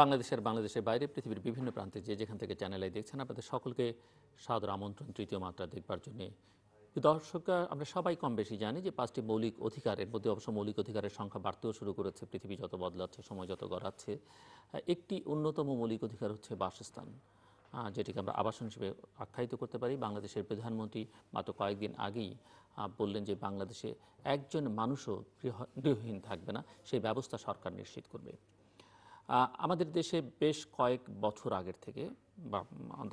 বাংলাদেশের বাংলাদেশের বাইরে পৃথিবীর বিভিন্ন প্রান্তে যে যেখান থেকে চ্যানেলে দেখছেন আপনাদের সকলকে সাদর আমন্ত্রণ তৃতীয় মাত্রা দেখবার জন্যে দর্শকরা আমরা সবাই কম বেশি জানি যে পাঁচটি মৌলিক অধিকারের মধ্যে অবশ্য মৌলিক অধিকারের সংখ্যা বাড়তেও শুরু করেছে পৃথিবী যত বদলাচ্ছে সময় যত গড়াচ্ছে একটি অন্যতম মৌলিক অধিকার হচ্ছে বাসস্থান যেটিকে আমরা আবাসন হিসেবে আখ্যায়িত করতে পারি বাংলাদেশের প্রধানমন্ত্রী মাত্র কয়েকদিন আগেই বললেন যে বাংলাদেশে একজন মানুষও গৃহ গৃহহীন থাকবে না সেই ব্যবস্থা সরকার নিশ্চিত করবে আমাদের দেশে বেশ কয়েক বছর আগের থেকে বা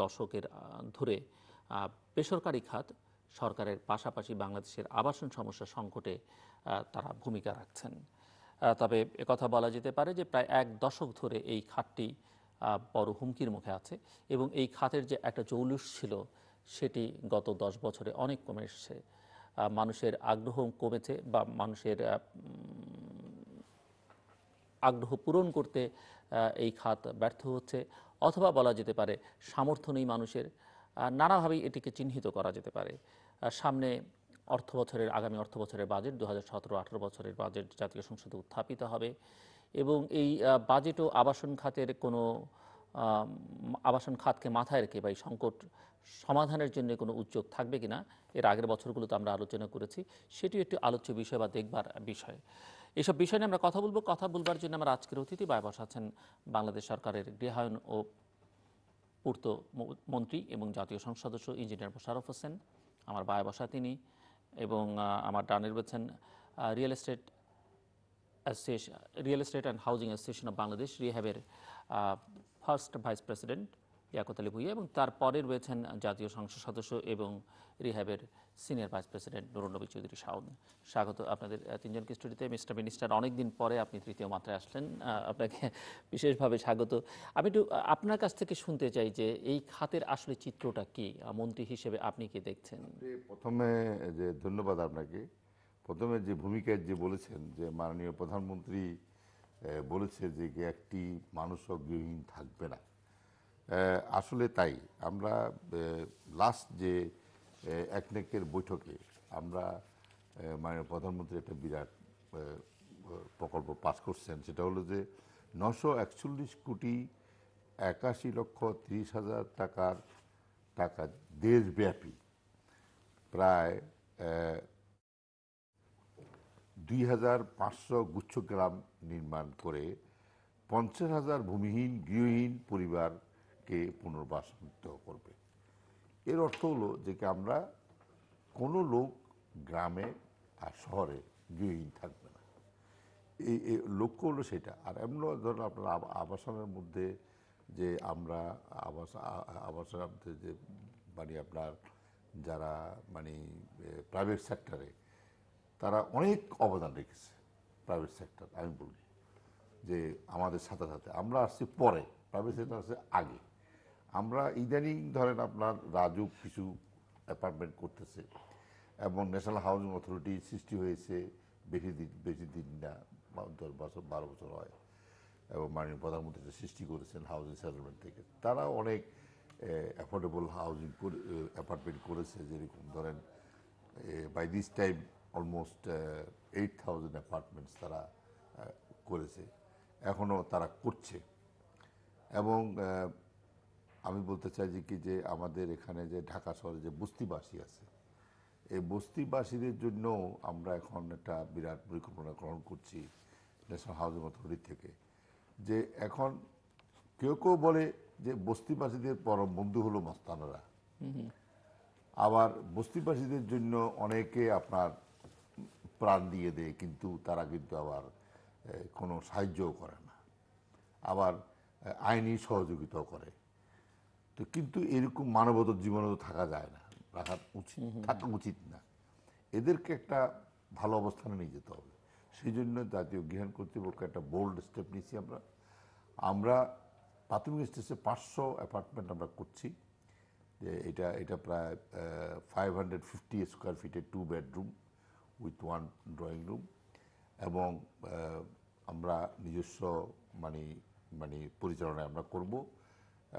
দশকের ধরে বেসরকারি খাত সরকারের পাশাপাশি বাংলাদেশের আবাসন সমস্যা সংকটে তারা ভূমিকা রাখছেন তবে কথা বলা যেতে পারে যে প্রায় এক দশক ধরে এই খাতটি বড় হুমকির মুখে আছে এবং এই খাতের যে একটা জৌলুস ছিল সেটি গত দশ বছরে অনেক কমে এসছে মানুষের আগ্রহ কমেছে বা মানুষের আগ্রহ পূরণ করতে এই খাত ব্যর্থ হচ্ছে অথবা বলা যেতে পারে সামর্থ্য নেই মানুষের নানাভাবেই এটিকে চিহ্নিত করা যেতে পারে সামনে অর্থ বছরের আগামী অর্থ বছরের বাজেট দু হাজার সতেরো বছরের বাজেট জাতীয় সংসদে উত্থাপিত হবে এবং এই বাজেটও আবাসন খাতের কোনো আবাসন খাতকে মাথায় রেখে বা এই সংকট সমাধানের জন্য কোনো উদ্যোগ থাকবে কিনা এর আগের বছরগুলোতে আমরা আলোচনা করেছি সেটিও একটি আলোচ্য বিষয় বা দেখবার বিষয় এসব বিষয় নিয়ে আমরা কথা বলবো কথা বলবার জন্য আমার আজকের অতিথি বায় বসাচ্ছেন বাংলাদেশ সরকারের গৃহায়ন ও পূর্ত মন্ত্রী এবং জাতীয় সংসদ সদস্য ইঞ্জিনিয়ার মোশারফ হোসেন আমার বায় বসা তিনি এবং আমার ডানের রয়েছেন real estate real estate and housing association of Bangladesh রিহ্যাবের first vice president Yakut Ali Bhuiya এবং তারপরে রয়েছেন জাতীয় সংসদ সদস্য এবং রিহ্যাবের সিনিয়র ভাইস প্রেসিডেন্ট নবী চৌধুরী শাওন স্বাগত আপনাদের তিনজনকে স্টুডিওতে মিস্টার মিনিস্টার অনেকদিন পরে আপনি তৃতীয় মাত্রায় আসলেন আপনাকে বিশেষভাবে স্বাগত আমি একটু আপনার কাছ থেকে শুনতে চাই যে এই খাতের আসলে চিত্রটা কি মন্ত্রী হিসেবে আপনি কি দেখছেন প্রথমে যে ধন্যবাদ আপনাকে প্রথমে যে ভূমিকায় যে বলেছেন যে মাননীয় প্রধানমন্ত্রী বলেছে যে একটি মানুষ গৃহহীন থাকবে না আসলে তাই আমরা লাস্ট যে একনেকের বৈঠকে আমরা মানে প্রধানমন্ত্রী একটা বিরাট প্রকল্প পাস করছেন সেটা হলো যে নশো একচল্লিশ কোটি একাশি লক্ষ ত্রিশ হাজার টাকার টাকা দেশব্যাপী প্রায় দুই হাজার পাঁচশো গুচ্ছ গ্রাম নির্মাণ করে পঞ্চাশ হাজার ভূমিহীন গৃহহীন পরিবার কে পুনর্বাসিত করবে এর অর্থ হলো যে কি আমরা কোনো লোক গ্রামে আর শহরে গৃহহীন থাকবে না এই লক্ষ্য হলো সেটা আর এমন ধরুন আপনার আবাসনের মধ্যে যে আমরা আবাস আবাসনের মধ্যে যে মানে আপনার যারা মানে প্রাইভেট সেক্টরে তারা অনেক অবদান রেখেছে প্রাইভেট সেক্টর আমি বলি যে আমাদের সাথে সাথে আমরা আসছি পরে প্রাইভেট সেক্টর আসছে আগে আমরা ইদানিং ধরেন আপনার রাজুক কিছু অ্যাপার্টমেন্ট করতেছে এবং ন্যাশনাল হাউজিং অথরিটি সৃষ্টি হয়েছে বেশি দিন বেশি দিন না দশ বছর বারো বছর হয় এবং মাননীয় প্রধানমন্ত্রী সৃষ্টি করেছেন হাউজিং সেটেলমেন্ট থেকে তারা অনেক অ্যাফোর্ডেবল হাউজিং অ্যাপার্টমেন্ট করেছে যেরকম ধরেন by this time almost eight thousand apartments তারা করেছে এখনও তারা করছে এবং আমি বলতে চাই যে কি যে আমাদের এখানে যে ঢাকা শহরে যে বস্তিবাসী আছে এই বস্তিবাসীদের জন্য আমরা এখন একটা বিরাট পরিকল্পনা গ্রহণ করছি ন্যাশনাল হাউজিং অথরিটির থেকে যে এখন কেউ কেউ বলে যে বস্তিবাসীদের পরম বন্ধু হলো মস্তানরা আবার বস্তিবাসীদের জন্য অনেকে আপনার প্রাণ দিয়ে দেয় কিন্তু তারা কিন্তু আবার কোনো সাহায্যও করে না আবার আইনি সহযোগিতাও করে তো কিন্তু এরকম মানবতার জীবনে তো থাকা যায় না রাখা উচিত থাকা উচিত না এদেরকে একটা ভালো অবস্থানে নিয়ে যেতে হবে সেই জন্য জাতীয় জ্ঞান কর্তৃপক্ষ একটা বোল্ড স্টেপ নিয়েছি আমরা আমরা প্রাথমিক স্টেজে পাঁচশো অ্যাপার্টমেন্ট আমরা করছি যে এটা এটা প্রায় ফাইভ হান্ড্রেড ফিফটি স্কোয়ার ফিটে two bedroom with one drawing room এবং আমরা নিজস্ব মানে মানে পরিচালনায় আমরা করবো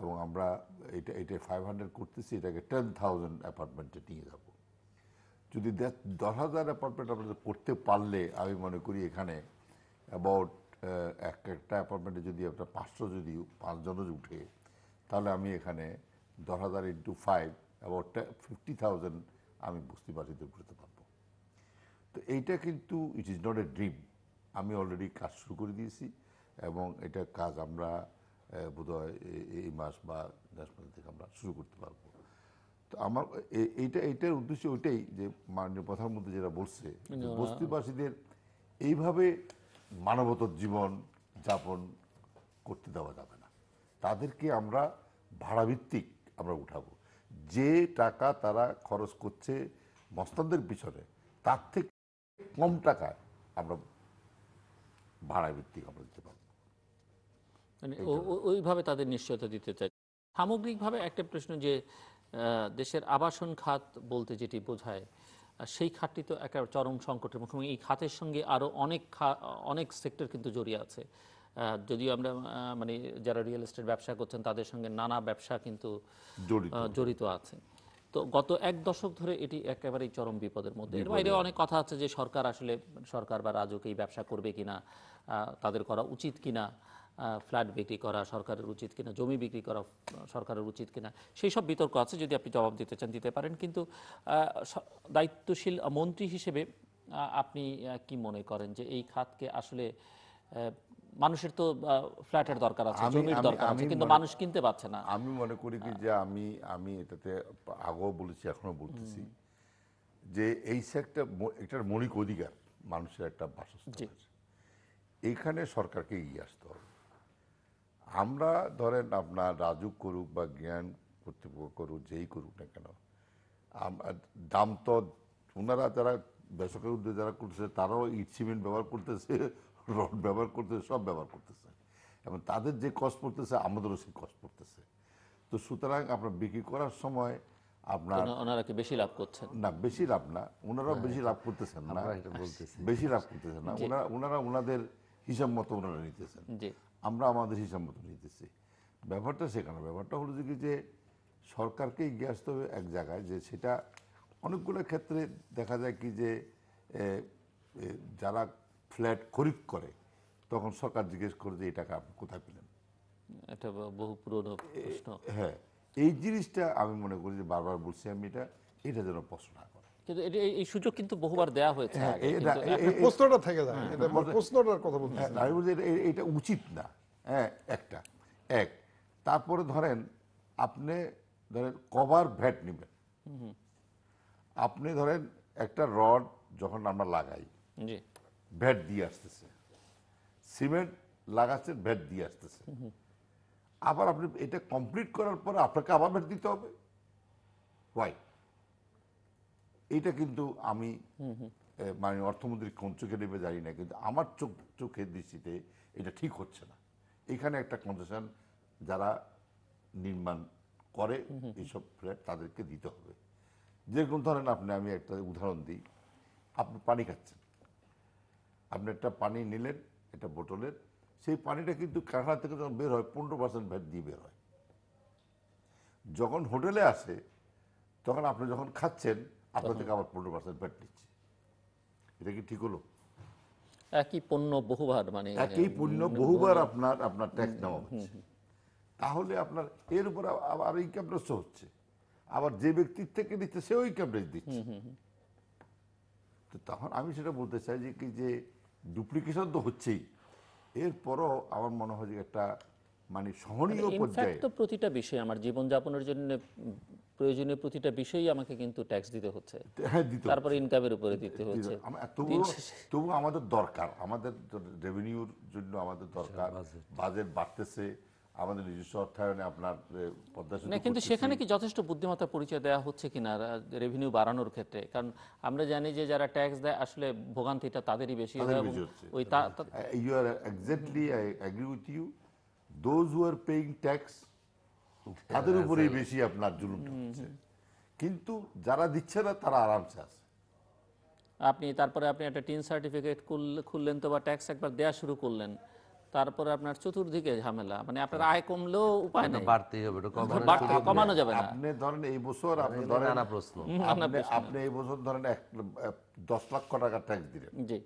এবং আমরা এটা এটা ফাইভ হান্ড্রেড করতেছি এটাকে টেন থাউজেন্ড অ্যাপার্টমেন্টে নিয়ে যাব যদি দশ হাজার অ্যাপার্টমেন্ট আপনাদের করতে পারলে আমি মনে করি এখানে অ্যাবাউট এক একটা অ্যাপার্টমেন্টে যদি আপনার পাঁচশো যদি পাঁচজনও উঠে তাহলে আমি এখানে দশ হাজার into five about fifty thousand আমি বস্তি বাড়িতে করতে পারবো তো এইটা কিন্তু it is not a dream আমি অলরেডি কাজ শুরু করে দিয়েছি এবং এটা কাজ আমরা বোধহয় এই মাস বা দশ ন্যাশনাল থেকে আমরা শুরু করতে পারবো তো আমার এইটা এইটার উদ্দেশ্য ওইটাই যে মাননীয় প্রধানমন্ত্রী যেটা বলছে বস্তিবাসীদের এইভাবে মানবতর জীবন যাপন করতে দেওয়া যাবে না তাদেরকে আমরা ভাড়াভিত্তিক আমরা উঠাবো যে টাকা তারা খরচ করছে মস্তানদের পিছনে তার থেকে কম টাকায় আমরা ভাড়াভিত্তিক আমরা দিতে পারবো মানে ওইভাবে তাদের নিশ্চয়তা দিতে চাই সামগ্রিকভাবে একটা প্রশ্ন যে দেশের আবাসন খাত বলতে যেটি বোঝায় সেই খাতটি তো একটা চরম সংকটের মুখোমুখি এই খাতের সঙ্গে আরও অনেক অনেক সেক্টর কিন্তু জড়িয়ে আছে যদিও আমরা মানে যারা রিয়েল এস্টেট ব্যবসা করছেন তাদের সঙ্গে নানা ব্যবসা কিন্তু জড়িত আছে তো গত এক দশক ধরে এটি একেবারেই চরম বিপদের মধ্যে এর বাইরে অনেক কথা আছে যে সরকার আসলে সরকার বা রাজক এই ব্যবসা করবে কিনা তাদের করা উচিত কিনা ফ্ল্যাট বিক্রি করা সরকারের উচিত কিনা জমি বিক্রি করা সরকারের উচিত কিনা সেই সব বিতর্ক আছে যদি আপনি জবাব দিতে চান দিতে পারেন কিন্তু দায়িত্বশীল মন্ত্রী হিসেবে আপনি কি মনে করেন যে এই খাতকে আসলে মানুষের তো ফ্ল্যাটের দরকার আছে জমির দরকার আছে কিন্তু মানুষ কিনতে পারছে না আমি মনে করি কি যে আমি আমি এটাতে আগেও বলেছি এখনো বলতেছি যে এই একটা একটার মৌলিক অধিকার মানুষের একটা বাসস্থান এখানে সরকারকে এগিয়ে আসতে হবে আমরা ধরেন আপনার রাজু করুক বা জ্ঞান কর্তৃপক্ষ করুক যেই করুক না কেন দাম তো ওনারা যারা বেসরকারি উদ্যোগ যারা করতেছে তারাও ইট সিমেন্ট ব্যবহার করতেছে রড ব্যবহার করতেছে সব ব্যবহার করতেছে এবং তাদের যে কষ্ট পড়তেছে আমাদেরও সেই কষ্ট পড়তেছে তো সুতরাং আপনার বিক্রি করার সময় আপনার ওনারা কি বেশি লাভ করছেন না বেশি লাভ না ওনারা হ্যাঁ, বেশি লাভ করতেছেন না বেশি লাভ করতেছেন না ওনারা ওনারা ওনাদের হিসাব মতো ওনারা নিতেছেন আমরা আমাদের হিসাব মতো নিতেছি ব্যাপারটা সেখানে ব্যাপারটা হলো যে যে সরকারকেই গিয়ে আসতে হবে এক জায়গায় যে সেটা অনেকগুলো ক্ষেত্রে দেখা যায় কি যে যারা ফ্ল্যাট খরিদ করে তখন সরকার জিজ্ঞেস করে যে এই টাকা আপনি কোথায় পেলেন এটা বহু পুরনো প্রশ্ন হ্যাঁ এই জিনিসটা আমি মনে করি যে বারবার বলছি আমি এটা এটা যেন প্রশ্ন না কিন্তু এই সুযোগ কিন্তু বহুবার দেয়া হয়েছে হ্যাঁ, প্রশ্নটা থেকে যায় হ্যাঁ, কথা বলছি আমি হ্যাঁ, এটা উচিত না হ্যাঁ একটা এক তারপরে ধরেন আপনি ধরেন কভার ভ্যাট নেবেন আপনি ধরেন একটা রড যখন আমরা লাগাই ভ্যাট দিয়ে আসতেছে সিমেন্ট লাগাচ্ছে ভ্যাট দিয়ে আসতেছে আবার আপনি এটা কমপ্লিট করার পরে আপনাকে আবার ভ্যাট দিতে হবে হোয়াইট এটা কিন্তু আমি মানে অর্থমন্ত্রী কোন চোখে নেবে জানি না কিন্তু আমার চোখ চোখের দৃষ্টিতে এটা ঠিক হচ্ছে না এখানে একটা কনসেশন যারা নির্মাণ করে এইসব ফ্ল্যাট তাদেরকে দিতে হবে যেরকম ধরেন আপনি আমি একটা উদাহরণ দিই আপনি পানি খাচ্ছেন আপনি একটা পানি নিলেন একটা বোতলের সেই পানিটা কিন্তু কারখানা থেকে যখন বের হয় পনেরো পার্সেন্ট ভ্যাট দিয়ে বের হয় যখন হোটেলে আসে তখন আপনি যখন খাচ্ছেন আবার পনেরো পার্সেন্ট এটা কি ঠিক হলো একই পণ্য বহুবার মানে একই হ্যাঁ, পণ্য বহুবার আপনার আপনার ট্যাক্স নেওয়া হচ্ছে তাহলে আপনার এর উপর হচ্ছে আবার যে ব্যক্তির থেকে নিচ্ছে সেও দিচ্ছে তো তখন আমি সেটা বলতে চাই যে কি যে ডুপ্লিকেশন তো হচ্ছেই এরপরও আমার মনে হয় যে একটা মানে, মানে সহনীয় পর্যায়ে তো প্রতিটা বিষয় আমার জীবনযাপনের জন্য প্রয়োজনীয় প্রতিটা বিষয়ই আমাকে কিন্তু ট্যাক্স দিতে হচ্ছে তারপরে ইনকামের উপরে দিতে হচ্ছে তবু আমাদের দরকার আমাদের রেভিনিউর জন্য আমাদের দরকার বাজেট আচ্ছা, বাড়তেছে আমাদের নিজস্ব অর্থায়নে আপনার না কিন্তু সেখানে কি যথেষ্ট বুদ্ধিমত্তা পরিচয় দেওয়া হচ্ছে কিনা রেভিনিউ বাড়ানোর ক্ষেত্রে কারণ আমরা জানি যে যারা ট্যাক্স দেয় আসলে ভোগান্তিটা তাদেরই বেশি হয় ওই you are exactly I agree with you those who are paying tax তাদের হ্যাঁ, উপরেই বেশি আপনার জুলুমটা হচ্ছে কিন্তু যারা দিচ্ছে না তারা আরামসে আছে আপনি তারপরে আপনি একটা টিন সার্টিফিকেট খুললেন তো বা ট্যাক্স একবার দেওয়া শুরু করলেন তারপরে আপনার চতুর্দিকে ঝামেলা মানে আপনার হ্যাঁ। আয় কমলেও উপায় নেই বাড়তেই হবে কমানো যাবে না আপনি ধরেন এই বছর আপনি ধরেন নানা প্রশ্ন আপনি আপনি এই বছর ধরেন এক দশ লক্ষ টাকা ট্যাক্স দিলেন জি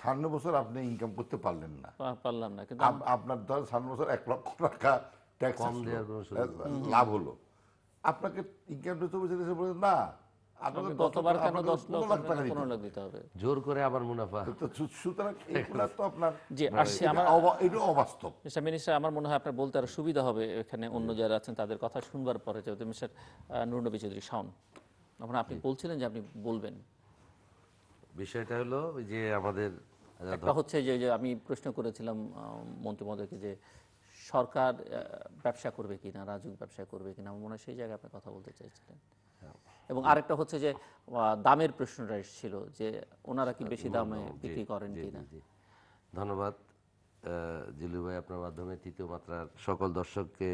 সামনে বছর আপনি ইনকাম করতে পারলেন না পারলাম না কিন্তু আপনার ধরেন সামনে বছর এক লক্ষ টাকা কম দেওয়ার কোনো হ্যাঁ, লাভ হলো আপনাকে ইনকাম এসে না আপনার বলতে আরো সুবিধা হবে এখানে অন্য যারা আছেন তাদের কথা শুনবার পরে যেহেতু মিস্টার নুরনবী চৌধুরী শাওন এখন আপনি বলছিলেন যে আপনি বলবেন বিষয়টা হলো যে আমাদের হচ্ছে যে আমি প্রশ্ন করেছিলাম মন্ত্রী মহোদয়কে যে সরকার ব্যবসা করবে কিনা রাজুক ব্যবসা করবে কিনা না মনে হয় সেই জায়গায় আপনি কথা বলতে চাইছিলেন হ্যাঁ। এবং আরেকটা হচ্ছে যে দামের প্রশ্নটা এসেছিল যে ওনারা কি বেশি দামে বিক্রি করেন কিনা ধন্যবাদ জিলু ভাই আপনার মাধ্যমে তৃতীয় মাত্রার সকল দর্শককে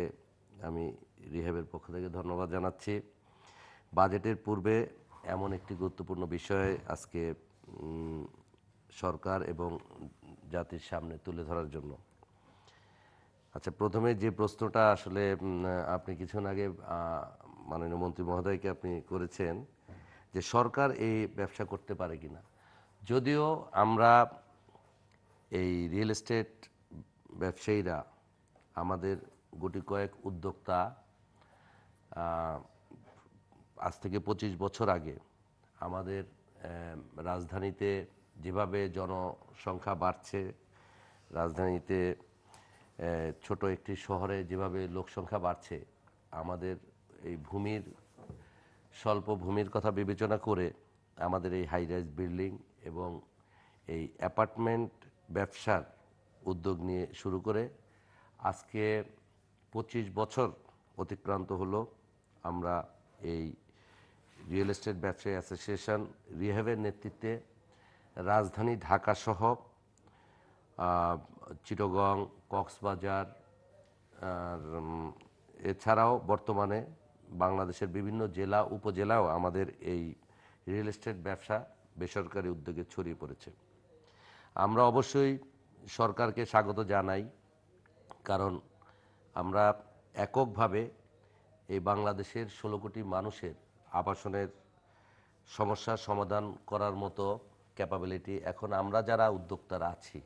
আমি রিহেবের পক্ষ থেকে ধন্যবাদ জানাচ্ছি বাজেটের পূর্বে এমন একটি গুরুত্বপূর্ণ বিষয় আজকে সরকার এবং জাতির সামনে তুলে ধরার জন্য আচ্ছা প্রথমে যে প্রশ্নটা আসলে আপনি কিছুক্ষণ আগে মাননীয় মন্ত্রী মহোদয়কে আপনি করেছেন যে সরকার এই ব্যবসা করতে পারে কিনা যদিও আমরা এই রিয়েল এস্টেট ব্যবসায়ীরা আমাদের গুটি কয়েক উদ্যোক্তা আজ থেকে ২৫ বছর আগে আমাদের রাজধানীতে যেভাবে জনসংখ্যা বাড়ছে রাজধানীতে ছোট একটি শহরে যেভাবে লোক সংখ্যা বাড়ছে আমাদের এই ভূমির স্বল্প ভূমির কথা বিবেচনা করে আমাদের এই হাইরাইজ বিল্ডিং এবং এই অ্যাপার্টমেন্ট ব্যবসার উদ্যোগ নিয়ে শুরু করে আজকে ২৫ বছর অতিক্রান্ত হলো আমরা এই রিয়েল এস্টেট ব্যবসায়ী অ্যাসোসিয়েশন রিহেভের নেতৃত্বে রাজধানী ঢাকাসহ চিটগং কক্সবাজার আর এছাড়াও বর্তমানে বাংলাদেশের বিভিন্ন জেলা উপজেলাও আমাদের এই রিয়েল এস্টেট ব্যবসা বেসরকারি উদ্যোগে ছড়িয়ে পড়েছে আমরা অবশ্যই সরকারকে স্বাগত জানাই কারণ আমরা এককভাবে এই বাংলাদেশের ষোলো কোটি মানুষের আবাসনের সমস্যা সমাধান করার মতো ক্যাপাবিলিটি এখন আমরা যারা উদ্যোক্তারা আছি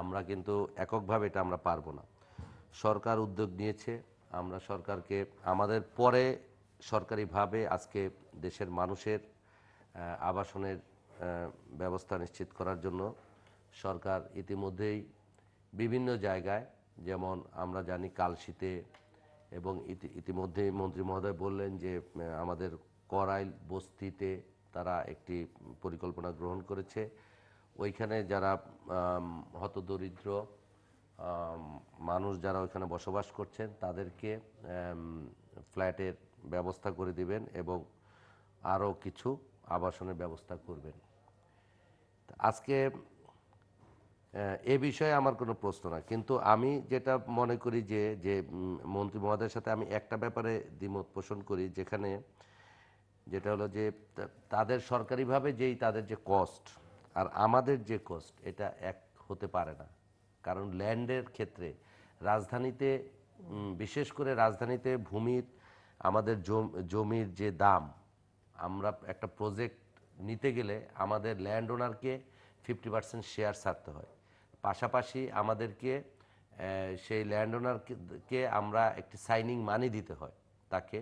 আমরা কিন্তু এককভাবে এটা আমরা পারবো না সরকার উদ্যোগ নিয়েছে আমরা সরকারকে আমাদের পরে সরকারিভাবে আজকে দেশের মানুষের আবাসনের ব্যবস্থা নিশ্চিত করার জন্য সরকার ইতিমধ্যেই বিভিন্ন জায়গায় যেমন আমরা জানি কালশীতে এবং ইতিমধ্যেই মন্ত্রী মহোদয় বললেন যে আমাদের করাইল বস্তিতে তারা একটি পরিকল্পনা গ্রহণ করেছে ওইখানে যারা হতদরিদ্র মানুষ যারা ওইখানে বসবাস করছেন তাদেরকে ফ্ল্যাটের ব্যবস্থা করে দিবেন এবং আরও কিছু আবাসনের ব্যবস্থা করবেন আজকে এ বিষয়ে আমার কোনো প্রশ্ন না কিন্তু আমি যেটা মনে করি যে যে মন্ত্রী মহোদয়ের সাথে আমি একটা ব্যাপারে দ্বিমত পোষণ করি যেখানে যেটা হলো যে তাদের সরকারিভাবে যেই তাদের যে কস্ট আর আমাদের যে কোস্ট এটা এক হতে পারে না কারণ ল্যান্ডের ক্ষেত্রে রাজধানীতে বিশেষ করে রাজধানীতে ভূমির আমাদের জমির যে দাম আমরা একটা প্রজেক্ট নিতে গেলে আমাদের ল্যান্ড ওনারকে ফিফটি পার্সেন্ট শেয়ার ছাড়তে হয় পাশাপাশি আমাদেরকে সেই ল্যান্ড ওনারকে আমরা একটি সাইনিং মানি দিতে হয় তাকে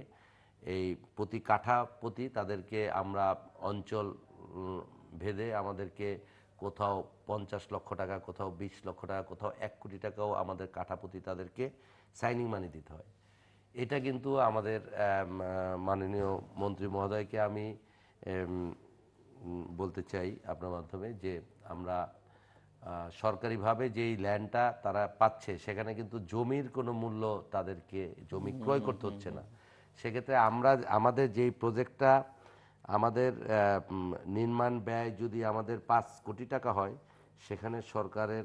এই প্রতি কাঠা প্রতি তাদেরকে আমরা অঞ্চল ভেদে আমাদেরকে কোথাও পঞ্চাশ লক্ষ টাকা কোথাও বিশ লক্ষ টাকা কোথাও এক কোটি টাকাও আমাদের কাঠাপতি তাদেরকে সাইনিং মানি দিতে হয় এটা কিন্তু আমাদের মাননীয় মন্ত্রী মহোদয়কে আমি বলতে চাই আপনার মাধ্যমে যে আমরা সরকারিভাবে যেই ল্যান্ডটা তারা পাচ্ছে সেখানে কিন্তু জমির কোনো মূল্য তাদেরকে জমি ক্রয় করতে হচ্ছে না সেক্ষেত্রে আমরা আমাদের যেই প্রজেক্টটা আমাদের নির্মাণ ব্যয় যদি আমাদের পাঁচ কোটি টাকা হয় সেখানে সরকারের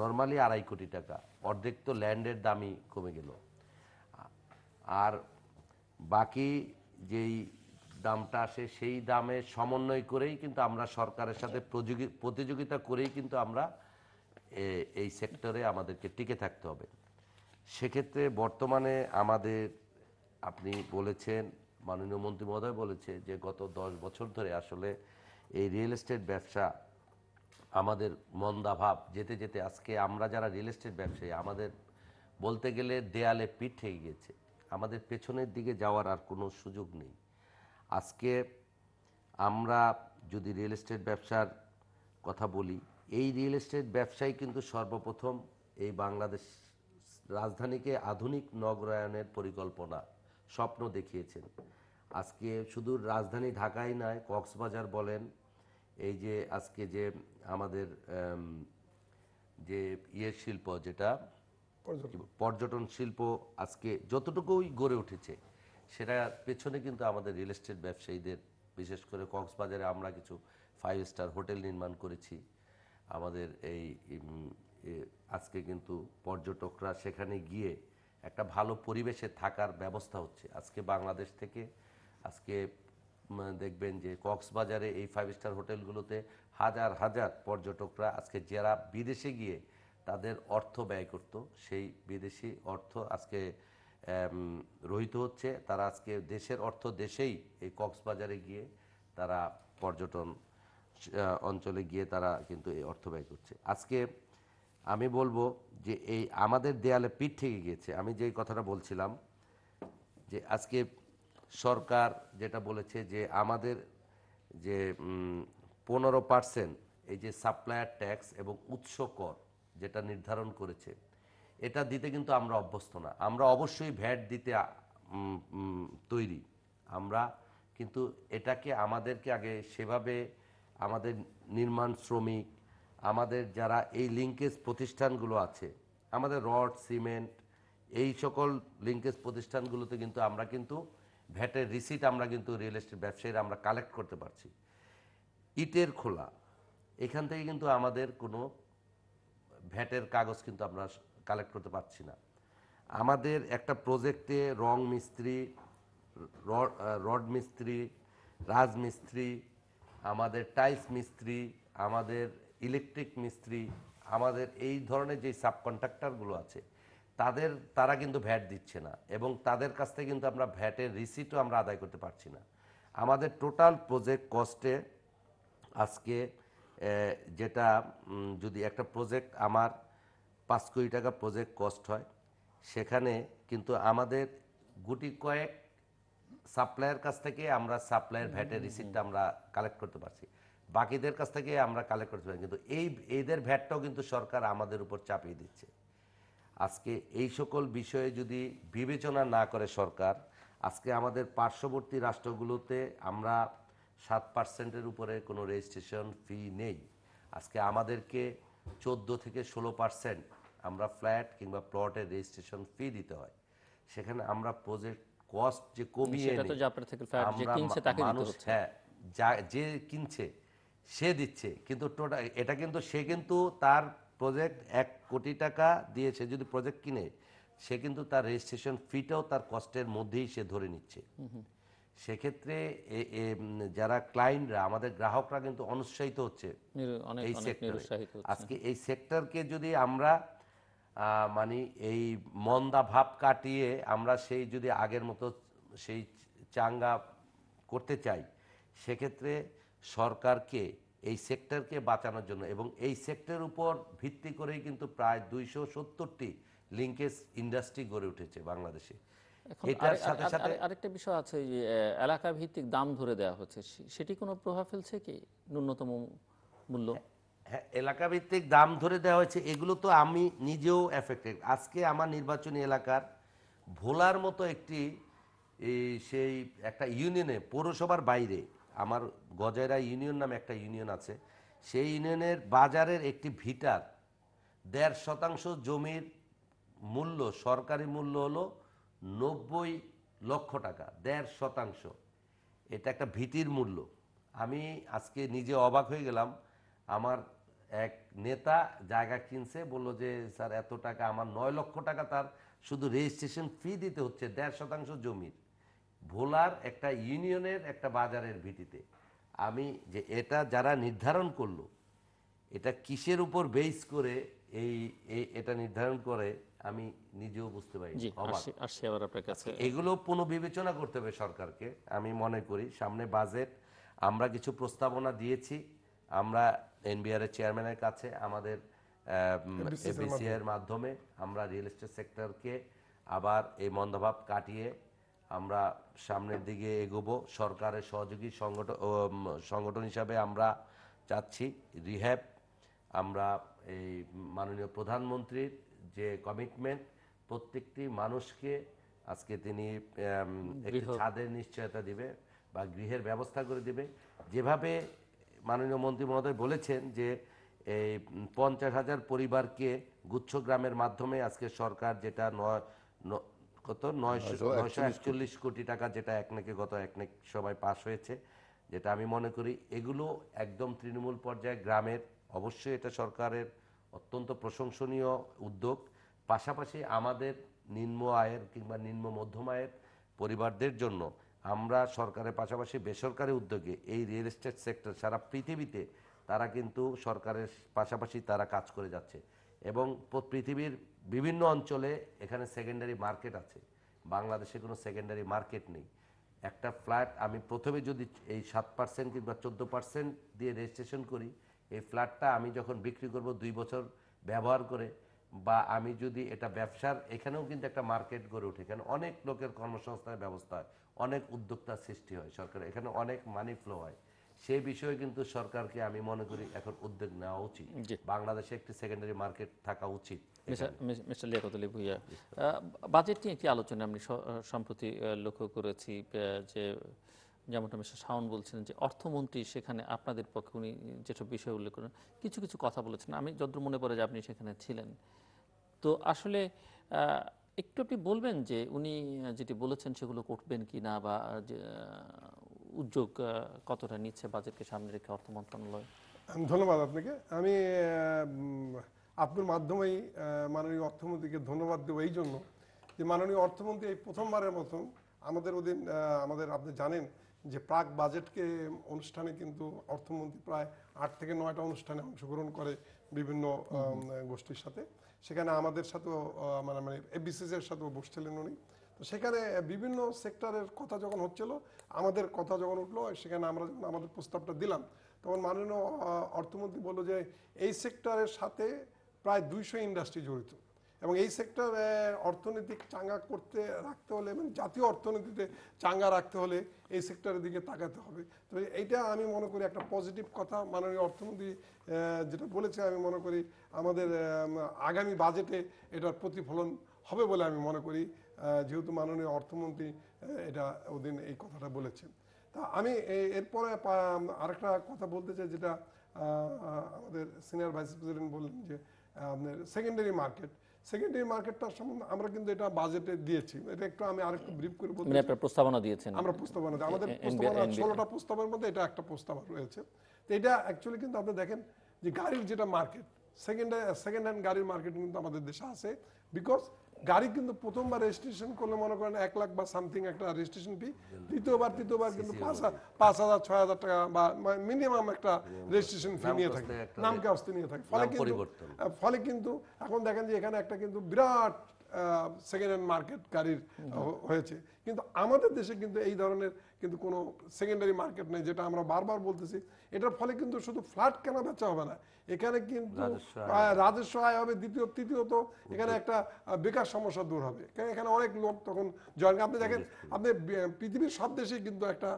নর্মালি আড়াই কোটি টাকা অর্ধেক তো ল্যান্ডের দামই কমে গেল আর বাকি যেই দামটা আসে সেই দামে সমন্বয় করেই কিন্তু আমরা সরকারের সাথে প্রতিযোগিতা করেই কিন্তু আমরা এই সেক্টরে আমাদেরকে টিকে থাকতে হবে সেক্ষেত্রে বর্তমানে আমাদের আপনি বলেছেন মাননীয় মন্ত্রী মহোদয় বলেছে যে গত দশ বছর ধরে আসলে এই রিয়েল এস্টেট ব্যবসা আমাদের মন্দাভাব যেতে যেতে আজকে আমরা যারা রিয়েল এস্টেট ব্যবসায়ী আমাদের বলতে গেলে দেয়ালে পিঠ থেকে গেছে আমাদের পেছনের দিকে যাওয়ার আর কোনো সুযোগ নেই আজকে আমরা যদি রিয়েল এস্টেট ব্যবসার কথা বলি এই রিয়েল এস্টেট ব্যবসাই কিন্তু সর্বপ্রথম এই বাংলাদেশ রাজধানীকে আধুনিক নগরায়নের পরিকল্পনা স্বপ্ন দেখিয়েছেন আজকে শুধু রাজধানী ঢাকাই নয় কক্সবাজার বলেন এই যে আজকে যে আমাদের যে ইয়ে শিল্প যেটা পর্যটন শিল্প আজকে যতটুকুই গড়ে উঠেছে সেটা পেছনে কিন্তু আমাদের রিয়েল এস্টেট ব্যবসায়ীদের বিশেষ করে কক্সবাজারে আমরা কিছু ফাইভ স্টার হোটেল নির্মাণ করেছি আমাদের এই আজকে কিন্তু পর্যটকরা সেখানে গিয়ে একটা ভালো পরিবেশে থাকার ব্যবস্থা হচ্ছে আজকে বাংলাদেশ থেকে আজকে দেখবেন যে কক্সবাজারে এই ফাইভ স্টার হোটেলগুলোতে হাজার হাজার পর্যটকরা আজকে যারা বিদেশে গিয়ে তাদের অর্থ ব্যয় করত সেই বিদেশি অর্থ আজকে রহিত হচ্ছে তারা আজকে দেশের অর্থ দেশেই এই কক্সবাজারে গিয়ে তারা পর্যটন অঞ্চলে গিয়ে তারা কিন্তু এই অর্থ ব্যয় করছে আজকে আমি বলবো যে এই আমাদের দেয়ালে পিঠ থেকে গিয়েছে আমি যেই কথাটা বলছিলাম যে আজকে সরকার যেটা বলেছে যে আমাদের যে পনেরো পার্সেন্ট এই যে সাপ্লায়ার ট্যাক্স এবং উৎস কর যেটা নির্ধারণ করেছে এটা দিতে কিন্তু আমরা অভ্যস্ত না আমরা অবশ্যই ভ্যাট দিতে তৈরি আমরা কিন্তু এটাকে আমাদেরকে আগে সেভাবে আমাদের নির্মাণ শ্রমিক আমাদের যারা এই লিঙ্কেজ প্রতিষ্ঠানগুলো আছে আমাদের রড সিমেন্ট এই সকল লিঙ্কেজ প্রতিষ্ঠানগুলোতে কিন্তু আমরা কিন্তু ভ্যাটের রিসিট আমরা কিন্তু রিয়েল এস্টেট ব্যবসায়ীরা আমরা কালেক্ট করতে পারছি ইটের খোলা এখান থেকে কিন্তু আমাদের কোনো ভ্যাটের কাগজ কিন্তু আমরা কালেক্ট করতে পারছি না আমাদের একটা প্রজেক্টে রং মিস্ত্রি রড মিস্ত্রি রাজমিস্ত্রি আমাদের টাইলস মিস্ত্রি আমাদের ইলেকট্রিক মিস্ত্রি আমাদের এই ধরনের যে সাব কন্ট্রাক্টারগুলো আছে তাদের তারা কিন্তু ভ্যাট দিচ্ছে না এবং তাদের কাছ থেকে কিন্তু আমরা ভ্যাটের রিসিটও আমরা আদায় করতে পারছি না আমাদের টোটাল প্রজেক্ট কস্টে আজকে যেটা যদি একটা প্রজেক্ট আমার পাঁচ কোটি টাকা প্রজেক্ট কস্ট হয় সেখানে কিন্তু আমাদের গুটি কয়েক সাপ্লায়ের কাছ থেকে আমরা সাপ্লায়ার ভ্যাটের রিসিটটা আমরা কালেক্ট করতে পারছি বাকিদের কাছ থেকে আমরা কালেক্ট করতে পারি কিন্তু এই এদের ভ্যাটটাও কিন্তু সরকার আমাদের উপর চাপিয়ে দিচ্ছে আজকে এই সকল বিষয়ে যদি বিবেচনা না করে সরকার আজকে আমাদের পার্শ্ববর্তী রাষ্ট্রগুলোতে আমরা সাত পার্সেন্টের উপরে কোনো রেজিস্ট্রেশন ফি নেই আজকে আমাদেরকে ১৪ থেকে ষোলো পার্সেন্ট আমরা ফ্ল্যাট কিংবা প্লটের রেজিস্ট্রেশন ফি দিতে হয় সেখানে আমরা প্রজেক্ট কস্ট যে কমিয়ে মানুষ হ্যাঁ যে কিনছে সে দিচ্ছে কিন্তু টোটাল এটা কিন্তু সে কিন্তু তার প্রজেক্ট এক কোটি টাকা দিয়েছে যদি প্রজেক্ট কিনে সে কিন্তু তার রেজিস্ট্রেশন ফিটাও তার কষ্টের মধ্যেই সে ধরে নিচ্ছে সেক্ষেত্রে যারা ক্লায়েন্টরা আমাদের গ্রাহকরা কিন্তু অনুৎসাহিত হচ্ছে এই সেক্টর আজকে এই সেক্টরকে যদি আমরা মানে এই মন্দা ভাব কাটিয়ে আমরা সেই যদি আগের মতো সেই চাঙ্গা করতে চাই সেক্ষেত্রে সরকারকে এই সেক্টরকে বাঁচানোর জন্য এবং এই সেক্টর উপর ভিত্তি করেই কিন্তু প্রায় দুইশো সত্তরটি লিঙ্কেজ ইন্ডাস্ট্রি গড়ে উঠেছে বাংলাদেশে এটার সাথে সাথে আরেকটা বিষয় আছে যে এলাকা ভিত্তিক দাম ধরে দেওয়া হচ্ছে সেটি কোনো প্রভাব ফেলছে কি ন্যূনতম মূল্য হ্যাঁ, হ্যাঁ এলাকা ভিত্তিক দাম ধরে দেওয়া হয়েছে এগুলো তো আমি নিজেও এফেক্টেড আজকে আমার নির্বাচনী এলাকার ভোলার মতো একটি সেই একটা ইউনিয়নে পৌরসভার বাইরে আমার গজেরা ইউনিয়ন নামে একটা ইউনিয়ন আছে সেই ইউনিয়নের বাজারের একটি ভিটার দেড় শতাংশ জমির মূল্য সরকারি মূল্য হলো নব্বই লক্ষ টাকা দেড় শতাংশ এটা একটা ভীতির মূল্য আমি আজকে নিজে অবাক হয়ে গেলাম আমার এক নেতা জায়গা কিনছে বলল যে স্যার এত টাকা আমার নয় লক্ষ টাকা তার শুধু রেজিস্ট্রেশন ফি দিতে হচ্ছে দেড় শতাংশ জমির ভোলার একটা ইউনিয়নের একটা বাজারের ভিত্তিতে আমি যে এটা যারা নির্ধারণ করলো এটা কিসের উপর বেস করে এই এটা নির্ধারণ করে আমি নিজেও বুঝতে পারি আচ্ছা, এগুলো বিবেচনা করতে হবে সরকারকে আমি মনে করি সামনে বাজেট আমরা কিছু প্রস্তাবনা দিয়েছি আমরা এনবিআর এর চেয়ারম্যানের কাছে আমাদের এর মাধ্যমে আমরা রিয়েল এস্টেট সেক্টরকে আবার এই মন্দভাব কাটিয়ে আমরা সামনের দিকে এগোবো সরকারের সহযোগী সংগঠন সংগঠন হিসাবে আমরা চাচ্ছি রিহ্যাব আমরা এই মাননীয় প্রধানমন্ত্রীর যে কমিটমেন্ট প্রত্যেকটি মানুষকে আজকে তিনি ছাদের নিশ্চয়তা দিবে বা গৃহের ব্যবস্থা করে দিবে যেভাবে মাননীয় মন্ত্রী মহোদয় বলেছেন যে এই পঞ্চাশ হাজার পরিবারকে গুচ্ছ গ্রামের মাধ্যমে আজকে সরকার যেটা নয় কত নয়শো নয়শো কোটি টাকা যেটা নাকি গত এক একনেক সবাই পাশ হয়েছে যেটা আমি মনে করি এগুলো একদম তৃণমূল পর্যায়ে গ্রামের অবশ্যই এটা সরকারের অত্যন্ত প্রশংসনীয় উদ্যোগ পাশাপাশি আমাদের নিম্ন আয়ের কিংবা নিম্ন মধ্যম আয়ের পরিবারদের জন্য আমরা সরকারের পাশাপাশি বেসরকারি উদ্যোগে এই রিয়েল এস্টেট সেক্টর সারা পৃথিবীতে তারা কিন্তু সরকারের পাশাপাশি তারা কাজ করে যাচ্ছে এবং পৃথিবীর বিভিন্ন অঞ্চলে এখানে সেকেন্ডারি মার্কেট আছে বাংলাদেশে কোনো সেকেন্ডারি মার্কেট নেই একটা ফ্ল্যাট আমি প্রথমে যদি এই সাত পার্সেন্ট কিংবা চোদ্দো পার্সেন্ট দিয়ে রেজিস্ট্রেশন করি এই ফ্ল্যাটটা আমি যখন বিক্রি করব দুই বছর ব্যবহার করে বা আমি যদি এটা ব্যবসার এখানেও কিন্তু একটা মার্কেট গড়ে ওঠে এখানে অনেক লোকের কর্মসংস্থানের ব্যবস্থা হয় অনেক উদ্যোক্তার সৃষ্টি হয় সরকারের এখানে অনেক মানি ফ্লো হয় সেই বিষয়ে কিন্তু সরকারকে আমি মনে করি এখন উদ্যোগ নেওয়া উচিত বাংলাদেশে একটি সেকেন্ডারি মার্কেট থাকা উচিত মিস্টার লিয়াকতলি ভুইয়া বাজেট নিয়ে একটি আলোচনা আমি সম্প্রতি লক্ষ্য করেছি যে যেমনটা মিস্টার শাওন বলছেন যে অর্থমন্ত্রী সেখানে আপনাদের পক্ষে উনি যেসব বিষয় উল্লেখ করেন কিছু কিছু কথা বলেছেন আমি যদ্র মনে পড়ে যে আপনি সেখানে ছিলেন তো আসলে একটু আপনি বলবেন যে উনি যেটি বলেছেন সেগুলো করবেন কি না বা উদ্যোগ কতটা নিচ্ছে বাজেটকে সামনে রেখে অর্থ মন্ত্রণালয় ধন্যবাদ আপনাকে আমি আপনার মাধ্যমেই মাননীয় অর্থমন্ত্রীকে ধন্যবাদ দেবো এই জন্য যে মাননীয় অর্থমন্ত্রী এই প্রথমবারের মতন আমাদের ওদিন আমাদের আপনি জানেন যে প্রাক বাজেটকে অনুষ্ঠানে কিন্তু অর্থমন্ত্রী প্রায় আট থেকে নয়টা অনুষ্ঠানে অংশগ্রহণ করে বিভিন্ন গোষ্ঠীর সাথে সেখানে আমাদের সাথেও মানে মানে এর সাথেও বসছিলেন উনি তো সেখানে বিভিন্ন সেক্টরের কথা যখন হচ্ছিল আমাদের কথা যখন উঠলো সেখানে আমরা যখন আমাদের প্রস্তাবটা দিলাম তখন মাননীয় অর্থমন্ত্রী বললো যে এই সেক্টরের সাথে প্রায় দুইশো ইন্ডাস্ট্রি জড়িত এবং এই সেক্টর অর্থনৈতিক চাঙ্গা করতে রাখতে হলে মানে জাতীয় অর্থনীতিতে চাঙ্গা রাখতে হলে এই সেক্টরের দিকে তাকাতে হবে তো এইটা আমি মনে করি একটা পজিটিভ কথা মাননীয় অর্থমন্ত্রী যেটা বলেছে আমি মনে করি আমাদের আগামী বাজেটে এটার প্রতিফলন হবে বলে আমি মনে করি যেহেতু মাননীয় অর্থমন্ত্রী এটা ওদিন এই কথাটা বলেছেন তা আমি এরপরে আরেকটা কথা বলতে চাই যেটা আমাদের সিনিয়র ভাইস প্রেসিডেন্ট বললেন যে আপনার সেকেন্ডারি মার্কেট সেকেন্ডারি মার্কেটটার সম্বন্ধে আমরা কিন্তু এটা বাজেটে দিয়েছি এটা একটু আমি আরেকটু ব্রিফ করে বলতে মানে আপনারা প্রস্তাবনা দিয়েছেন আমরা প্রস্তাবনা দিই আমাদের প্রস্তাবনা ষোলোটা প্রস্তাবের মধ্যে এটা একটা প্রস্তাব রয়েছে তো এটা অ্যাকচুয়ালি কিন্তু আপনি দেখেন যে গাড়ির যেটা মার্কেট সেকেন্ড সেকেন্ড হ্যান্ড গাড়ির মার্কেট কিন্তু আমাদের দেশে আছে বিকজ গাড়ি কিন্তু প্রথমবার রেজিস্ট্রেশন করলে মনে করেন এক লাখ বা সামথিং একটা রেজিস্ট্রেশন ফি দ্বিতীয়বার তৃতীয়বার কিন্তু পাঁচ হাজার ছয় হাজার টাকা বা মিনিমাম একটা রেজিস্ট্রেশন ফি নিয়ে থাকে নামকে আসতে নিয়ে থাকে ফলে কিন্তু ফলে কিন্তু এখন দেখেন যে এখানে একটা কিন্তু বিরাট সেকেন্ড হ্যান্ড মার্কেট গাড়ির হয়েছে কিন্তু আমাদের দেশে কিন্তু এই ধরনের কিন্তু কোনো সেকেন্ডারি মার্কেট নেই যেটা আমরা বারবার বলতেছি এটার ফলে কিন্তু শুধু ফ্ল্যাট কেনা বেচা হবে না এখানে কিন্তু রাজস্ব আয় হবে দ্বিতীয় তৃতীয়ত এখানে একটা বেকার সমস্যা দূর হবে এখানে অনেক লোক তখন জয়েন আপনি দেখেন আপনি পৃথিবীর সব দেশেই কিন্তু একটা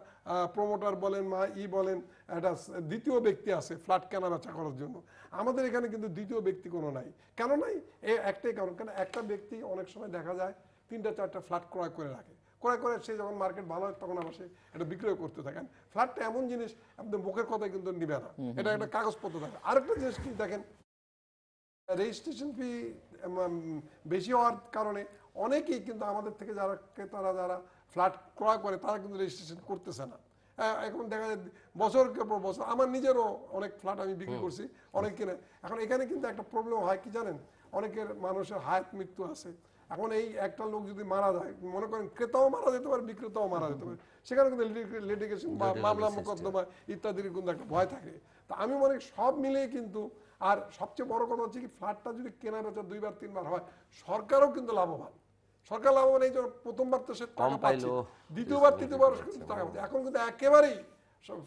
প্রমোটার বলেন মা ই বলেন একটা দ্বিতীয় ব্যক্তি আছে ফ্ল্যাট কেনা বেচা করার জন্য আমাদের এখানে কিন্তু দ্বিতীয় ব্যক্তি কোনো নাই কেন নাই এ একটাই কারণ কেন একটা ব্যক্তি অনেক সময় দেখা যায় তিনটা চারটা ফ্ল্যাট ক্রয় করে রাখে ক্রয় করে সে যখন মার্কেট ভালো হয় তখন আবার সে এটা বিক্রয় করতে থাকেন ফ্ল্যাটটা এমন জিনিস আপনি মুখের কথা কিন্তু নিবে না এটা একটা কাগজপত্র থাকে আরেকটা জিনিস কি দেখেন রেজিস্ট্রেশন ফি বেশি হওয়ার কারণে অনেকেই কিন্তু আমাদের থেকে যারা তারা যারা ফ্ল্যাট ক্রয় করে তারা কিন্তু রেজিস্ট্রেশন করতেছে না হ্যাঁ, এখন দেখা যায় বছর পর বছর আমার নিজেরও অনেক ফ্ল্যাট আমি বিক্রি করছি অনেক কিনে এখন এখানে কিন্তু একটা প্রবলেম হয় কি জানেন অনেকের মানুষের হায়াত মৃত্যু আছে এখন এই একটা লোক যদি মারা যায় মনে করেন ক্রেতাও মারা যেতে পারে বিক্রেতাও মারা যেতে পারে সেখানে কিন্তু লিটিগেশন বা মামলা মোকদ্দমা ইত্যাদির কিন্তু একটা ভয় থাকে তা আমি মনে সব মিলেই কিন্তু আর সবচেয়ে বড় কথা হচ্ছে কি ফ্ল্যাটটা যদি কেনা বেচা দুইবার তিনবার হয় সরকারও কিন্তু লাভবান সরকার লাভবান এই জন্য প্রথমবার তো সে টাকা পাচ্ছে দ্বিতীয়বার তৃতীয়বার কিন্তু টাকা পাচ্ছে এখন কিন্তু একেবারেই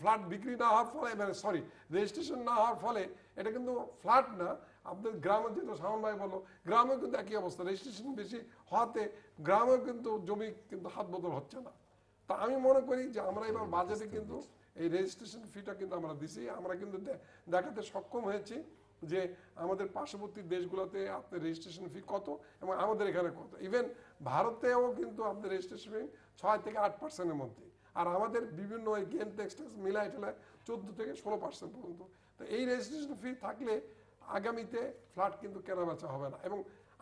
ফ্ল্যাট বিক্রি না হওয়ার ফলে মানে সরি রেজিস্ট্রেশন না হওয়ার ফলে এটা কিন্তু ফ্ল্যাট না আপনাদের গ্রামের যেটা সামান ভাই বলো গ্রামে কিন্তু একই অবস্থা রেজিস্ট্রেশন বেশি হওয়াতে গ্রামে কিন্তু জমি কিন্তু হাত বদল হচ্ছে না তা আমি মনে করি যে আমরা এবার বাজেটে কিন্তু এই রেজিস্ট্রেশন ফিটা কিন্তু আমরা দিছি আমরা কিন্তু দেখাতে সক্ষম হয়েছি যে আমাদের পার্শ্ববর্তী দেশগুলোতে আপনার রেজিস্ট্রেশন ফি কত এবং আমাদের এখানে কত ইভেন ভারতেও কিন্তু আপনার রেজিস্ট্রেশন ফি ছয় থেকে আট পার্সেন্টের মধ্যে আর আমাদের বিভিন্ন এই গেম টেক্সটেক্স মিলাই ঠেলায় চোদ্দো থেকে ষোলো পার্সেন্ট পর্যন্ত তো এই রেজিস্ট্রেশন ফি থাকলে আগামীতে ফ্ল্যাট কিন্তু কেনাবেচা হবে না এবং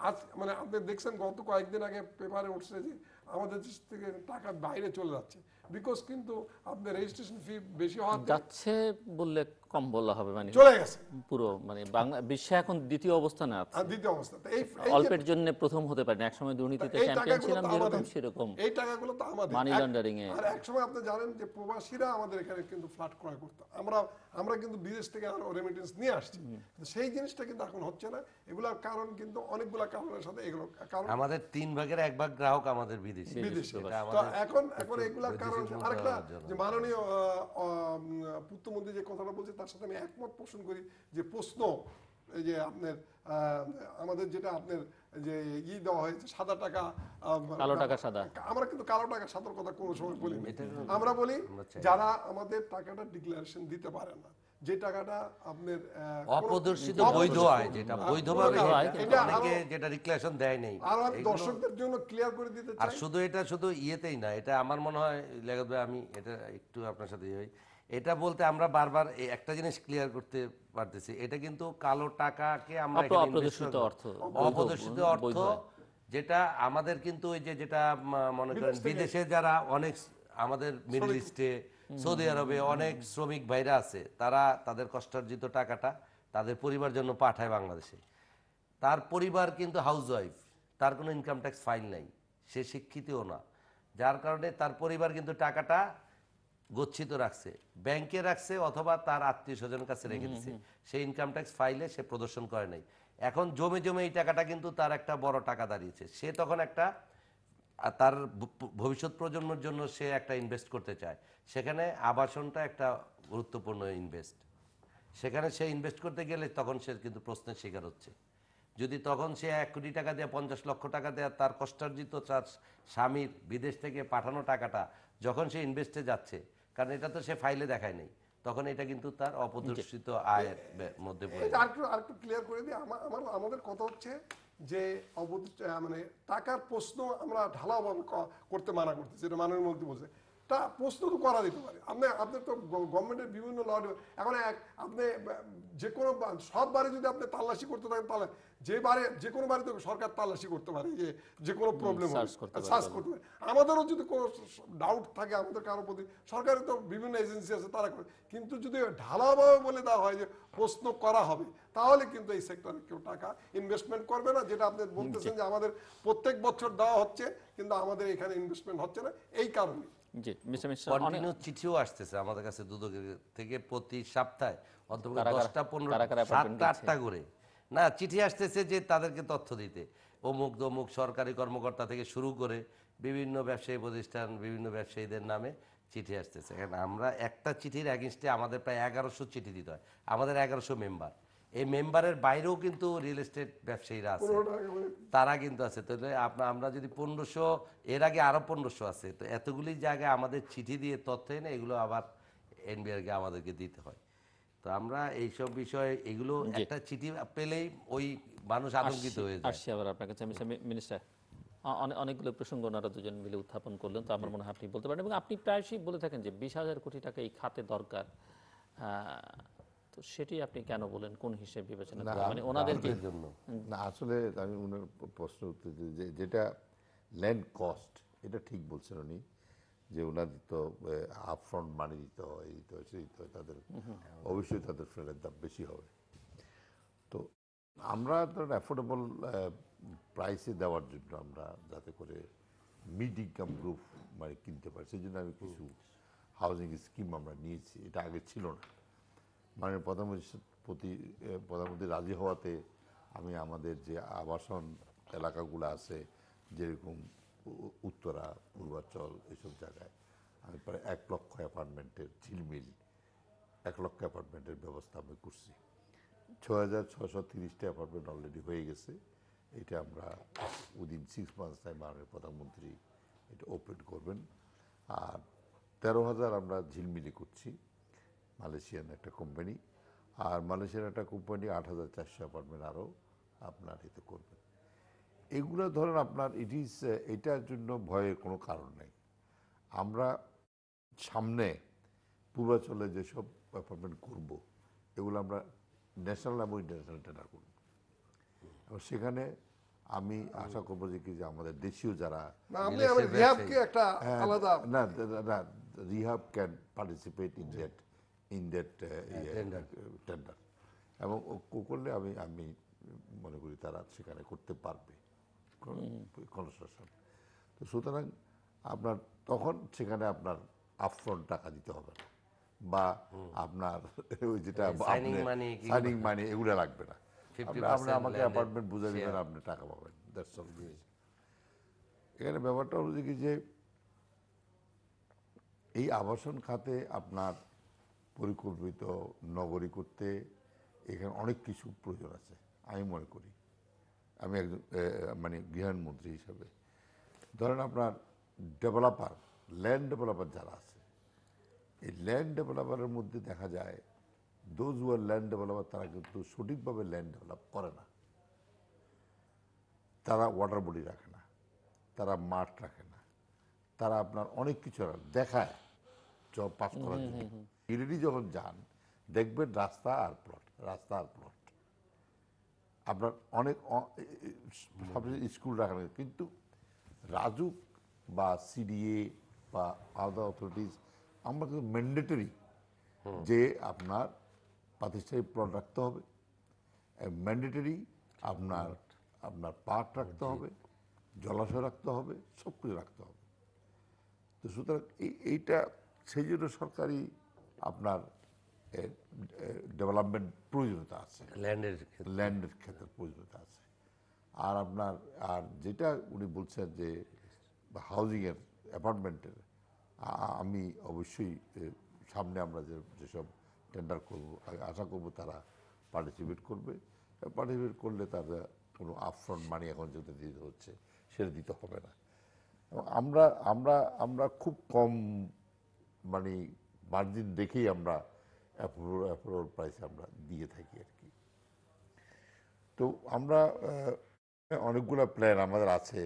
আজ মানে আপনি দেখছেন গত কয়েকদিন আগে পেপারে উঠছে যে আমাদের দেশ থেকে টাকা বাইরে চলে যাচ্ছে বিকজ কিন্তু আপনার রেজিস্ট্রেশন ফি বেশি হওয়া যাচ্ছে বললে কম বলা হবে মানে চলে গেছে পুরো মানে বাংলা এখন দ্বিতীয় অবস্থানে আছে হ্যাঁ, দ্বিতীয় এই অল্পের জন্য প্রথম হতে পারে দুর্নীতিতে চ্যাম্পিয়ন ছিলাম যেরকম সেরকম এই টাকাগুলো তো আমাদের মানি লন্ডারিং এ আর আপনি জানেন যে প্রবাসীরা আমাদের এখানে কিন্তু ফ্ল্যাট ক্রয় আমরা আমরা কিন্তু বিদেশ থেকে আর রেমিটেন্স নিয়ে আসছি সেই জিনিসটা কিন্তু এখন হচ্ছে না এগুলার কারণ কিন্তু অনেকগুলা কারণের সাথে এগুলো কারণ আমাদের তিন ভাগের এক ভাগ গ্রাহক আমাদের বিদেশি বিদেশি তো এখন এখন এগুলার কারণ আরেকটা যে মাননীয় পূর্তমন্ত্রী যে কথাটা বলছে তার সাথে আমি একমত পোষণ করি যে প্রশ্ন যে আপনার আমাদের যেটা আপনার যে ই দেওয়া হয়েছে সাদা টাকা কালো টাকা সাদা আমরা কিন্তু কালো টাকা সাদার কথা কোনো সময় বলি আমরা বলি যারা আমাদের টাকাটা ডিক্লারেশন দিতে পারে না যে টাকাটা আপনার অপ্রদর্শিত বৈধ আয় যেটা বৈধভাবে হয় কিন্তু অনেকে যেটা ডিক্লারেশন দেয় নাই আর আমি দর্শকদের জন্য ক্লিয়ার করে দিতে চাই আর শুধু এটা শুধু ইয়েতেই না এটা আমার মনে হয় লেগবে আমি এটা একটু আপনার সাথে ইয়ে হই এটা বলতে আমরা বারবার একটা জিনিস ক্লিয়ার করতে পারতেছি এটা কিন্তু কালো টাকাকে আমরা অপ্রদর্শিত অর্থ অপ্রদর্শিত অর্থ যেটা আমাদের কিন্তু ওই যে যেটা মনে করেন বিদেশে যারা অনেক আমাদের মিডল ইস্টে সৌদি আরবে অনেক শ্রমিক ভাইরা আছে তারা তাদের কষ্টার্জিত টাকাটা তাদের পরিবার জন্য পাঠায় বাংলাদেশে তার পরিবার কিন্তু হাউসওয়াইফ তার কোনো ইনকাম ট্যাক্স ফাইল নাই সে শিক্ষিতও না যার কারণে তার পরিবার কিন্তু টাকাটা গচ্ছিত রাখছে ব্যাংকে রাখছে অথবা তার আত্মীয় স্বজন কাছে রেখে দিচ্ছে সেই ইনকাম ট্যাক্স ফাইলে সে প্রদর্শন করে নাই এখন জমে জমে এই টাকাটা কিন্তু তার একটা বড় টাকা দাঁড়িয়েছে সে তখন একটা তার ভবিষ্যৎ প্রজন্মের জন্য সে একটা ইনভেস্ট করতে চায় সেখানে আবাসনটা একটা গুরুত্বপূর্ণ ইনভেস্ট সেখানে সে ইনভেস্ট করতে গেলে তখন সে কিন্তু প্রশ্নের শিকার হচ্ছে যদি তখন সে এক কোটি টাকা দেয়া পঞ্চাশ লক্ষ টাকা দেয়া তার কষ্টার্জিত তার স্বামীর বিদেশ থেকে পাঠানো টাকাটা যখন সে ইনভেস্টে যাচ্ছে কারণ এটা তো সে ফাইলে দেখায় নাই তখন এটা কিন্তু তার অপ্রদর্শিত আয়ের মধ্যে পড়ে আরেকটু আরেকটু ক্লিয়ার করে দিই আমার আমাদের কথা হচ্ছে যে মানে টাকার প্রশ্ন আমরা ঢালাও করতে মানা করতেছি এটা মানের মধ্যে বলছে তা প্রস্তুত করা যেতে পারে আপনি আপনি তো গভর্নমেন্টের বিভিন্ন ল এখন এক আপনি যে কোনো সব বারে যদি আপনি তাল্লাশি করতে থাকেন তাহলে যে বারে যে কোনো তো সরকার তাল্লাশি করতে পারে যে যে কোনো প্রবলেম সার্চ করতে পারে আমাদেরও যদি কোনো ডাউট থাকে আমাদের কারোর প্রতি সরকারের তো বিভিন্ন এজেন্সি আছে তারা করে কিন্তু যদি ঢালাভাবে বলে দেওয়া হয় যে প্রশ্ন করা হবে তাহলে কিন্তু এই সেক্টরে কেউ টাকা ইনভেস্টমেন্ট করবে না যেটা আপনি বলতেছেন যে আমাদের প্রত্যেক বছর দেওয়া হচ্ছে কিন্তু আমাদের এখানে ইনভেস্টমেন্ট হচ্ছে না এই কারণে চিঠি আসতেছে যে তাদেরকে তথ্য দিতে অমুক দমুক সরকারি কর্মকর্তা থেকে শুরু করে বিভিন্ন ব্যবসায়ী প্রতিষ্ঠান বিভিন্ন ব্যবসায়ীদের নামে চিঠি আসতেছে আমরা একটা চিঠির আমাদের প্রায় এগারোশো চিঠি দিতে হয় আমাদের এগারোশো মেম্বার এই মেম্বারের বাইরেও কিন্তু রিয়েল এস্টেট ব্যবসায়ীরা আছে তারা কিন্তু আছে তো আপনার আমরা যদি পনেরোশো এর আগে আরও পনেরোশো আছে তো এতগুলি জায়গায় আমাদের চিঠি দিয়ে তথ্য এনে এগুলো আবার এনবিআরকে আমাদেরকে দিতে হয় তো আমরা এইসব বিষয়ে এগুলো একটা চিঠি পেলেই ওই মানুষ আতঙ্কিত হয়ে যায় আবার আপনার কাছে মিনিস্টার অনেকগুলো প্রসঙ্গ ওনারা দুজন মিলে উত্থাপন করলেন তো আমার মনে হয় আপনি বলতে পারেন এবং আপনি প্রায়শই বলে থাকেন যে বিশ হাজার কোটি টাকা এই খাতে দরকার তো সেটি আপনি কেন বলেন কোন হিসেবে বিবেচনা মানে ওনাদেরকে জন্য না আসলে আমি উনার প্রশ্ন উত্তর যে যেটা ল্যান্ড কস্ট এটা ঠিক বলছেন উনি যে ওনাদের তো আপফ্রন্ট মানি দিতে হয় দিতে হয় সেই দিতে হয় তাদের অবশ্যই তাদের ফ্ল্যাটের দাম বেশি হবে তো আমরা ধরেন অ্যাফোর্ডেবল প্রাইসে দেওয়ার জন্য আমরা যাতে করে মিড ইনকাম গ্রুপ মানে কিনতে পারি সেই জন্য আমি কিছু হাউজিং স্কিম আমরা নিয়েছি এটা আগে ছিল না মাননীয় প্রধানমন্ত্রী প্রধানমন্ত্রী রাজি হওয়াতে আমি আমাদের যে আবাসন এলাকাগুলো আছে যেরকম উত্তরা পূর্বাঞ্চল এসব জায়গায় আমি প্রায় এক লক্ষ অ্যাপার্টমেন্টের ঝিলমিল এক লক্ষ অ্যাপার্টমেন্টের ব্যবস্থা আমি করছি ছ হাজার ছশো তিরিশটা অ্যাপার্টমেন্ট অলরেডি হয়ে গেছে এটা আমরা উইদিন সিক্স মান্থস টাইম মাননীয় প্রধানমন্ত্রী এটা ওপেন করবেন আর তেরো হাজার আমরা ঝিলমিলি করছি মালয়েশিয়ান একটা কোম্পানি আর মালয়েশিয়ার একটা কোম্পানি আট হাজার চারশো অ্যাপার্টমেন্ট আরও আপনার এতে করবেন এগুলো ধরেন আপনার ইট ইজ এটার জন্য ভয়ের কোনো কারণ নেই আমরা সামনে পূর্বাচলে যেসব অ্যাপার্টমেন্ট করব এগুলো আমরা ন্যাশনাল এবং ইন্টারন্যাশনাল টেন্ডার করব এবং সেখানে আমি আশা করবো যে কি যে আমাদের দেশীয় যারা না REHAB can participate in that in that tender এবং করলে আমি আমি মনে করি তারা সেখানে করতে পারবে কনস্ট্রাকশন তো সুতরাং আপনার তখন সেখানে আপনার আপফ্রন্ট টাকা দিতে হবে বা আপনার ওই যেটা সাইনিং মানি এগুলো লাগবে না আপনি আমাকে অ্যাপার্টমেন্ট বুঝে দেবেন আপনি টাকা পাবেন দ্যাটস অল এখানে ব্যাপারটা হলো কি যে এই আবাসন খাতে আপনার পরিকল্পিত নগরী করতে এখানে অনেক কিছু প্রয়োজন আছে আমি মনে করি আমি একজন মানে গৃহমন্ত্রী হিসাবে ধরেন আপনার ডেভেলপার ল্যান্ড ডেভেলপার যারা আছে এই ল্যান্ড ডেভেলপারের মধ্যে দেখা যায় দোজ ওয়ার ল্যান্ড ডেভেলপার তারা কিন্তু সঠিকভাবে ল্যান্ড ডেভেলপ করে না তারা ওয়াটার বডি রাখে না তারা মাঠ রাখে না তারা আপনার অনেক কিছু দেখায় জব পাস করার জন্য গিরিডি যখন যান দেখবেন রাস্তা আর প্লট রাস্তা আর প্লট আপনার অনেক স্কুল রাখা কিন্তু রাজুক বা সিডিএ বা আলাদা অথরিটিস আমরা কিন্তু ম্যান্ডেটরি যে আপনার প্রাতিষ্ঠানিক প্লট রাখতে হবে ম্যান্ডেটরি আপনার আপনার পার্ক রাখতে হবে জলাশয় রাখতে হবে সব কিছু রাখতে হবে তো সুতরাং এইটা সেই জন্য সরকারি আপনার ডেভেলপমেন্ট প্রয়োজনীয়তা আছে ল্যান্ডের ল্যান্ডের ক্ষেত্রে প্রয়োজনীয়তা আছে আর আপনার আর যেটা উনি বলছেন যে হাউজিংয়ের অ্যাপার্টমেন্টের আমি অবশ্যই সামনে আমরা যে যেসব টেন্ডার করবো আশা করবো তারা পার্টিসিপেট করবে পার্টিসিপেট করলে তারা কোনো আপফ্রন্ট মানি এখন যেটা দিতে হচ্ছে সেটা দিতে হবে না আমরা আমরা আমরা খুব কম মানে মার্জিন দেখেই আমরা অ্যাপ্রুভাল অ্যাপ্রুভাল প্রাইস আমরা দিয়ে থাকি আর কি তো আমরা অনেকগুলো প্ল্যান আমাদের আছে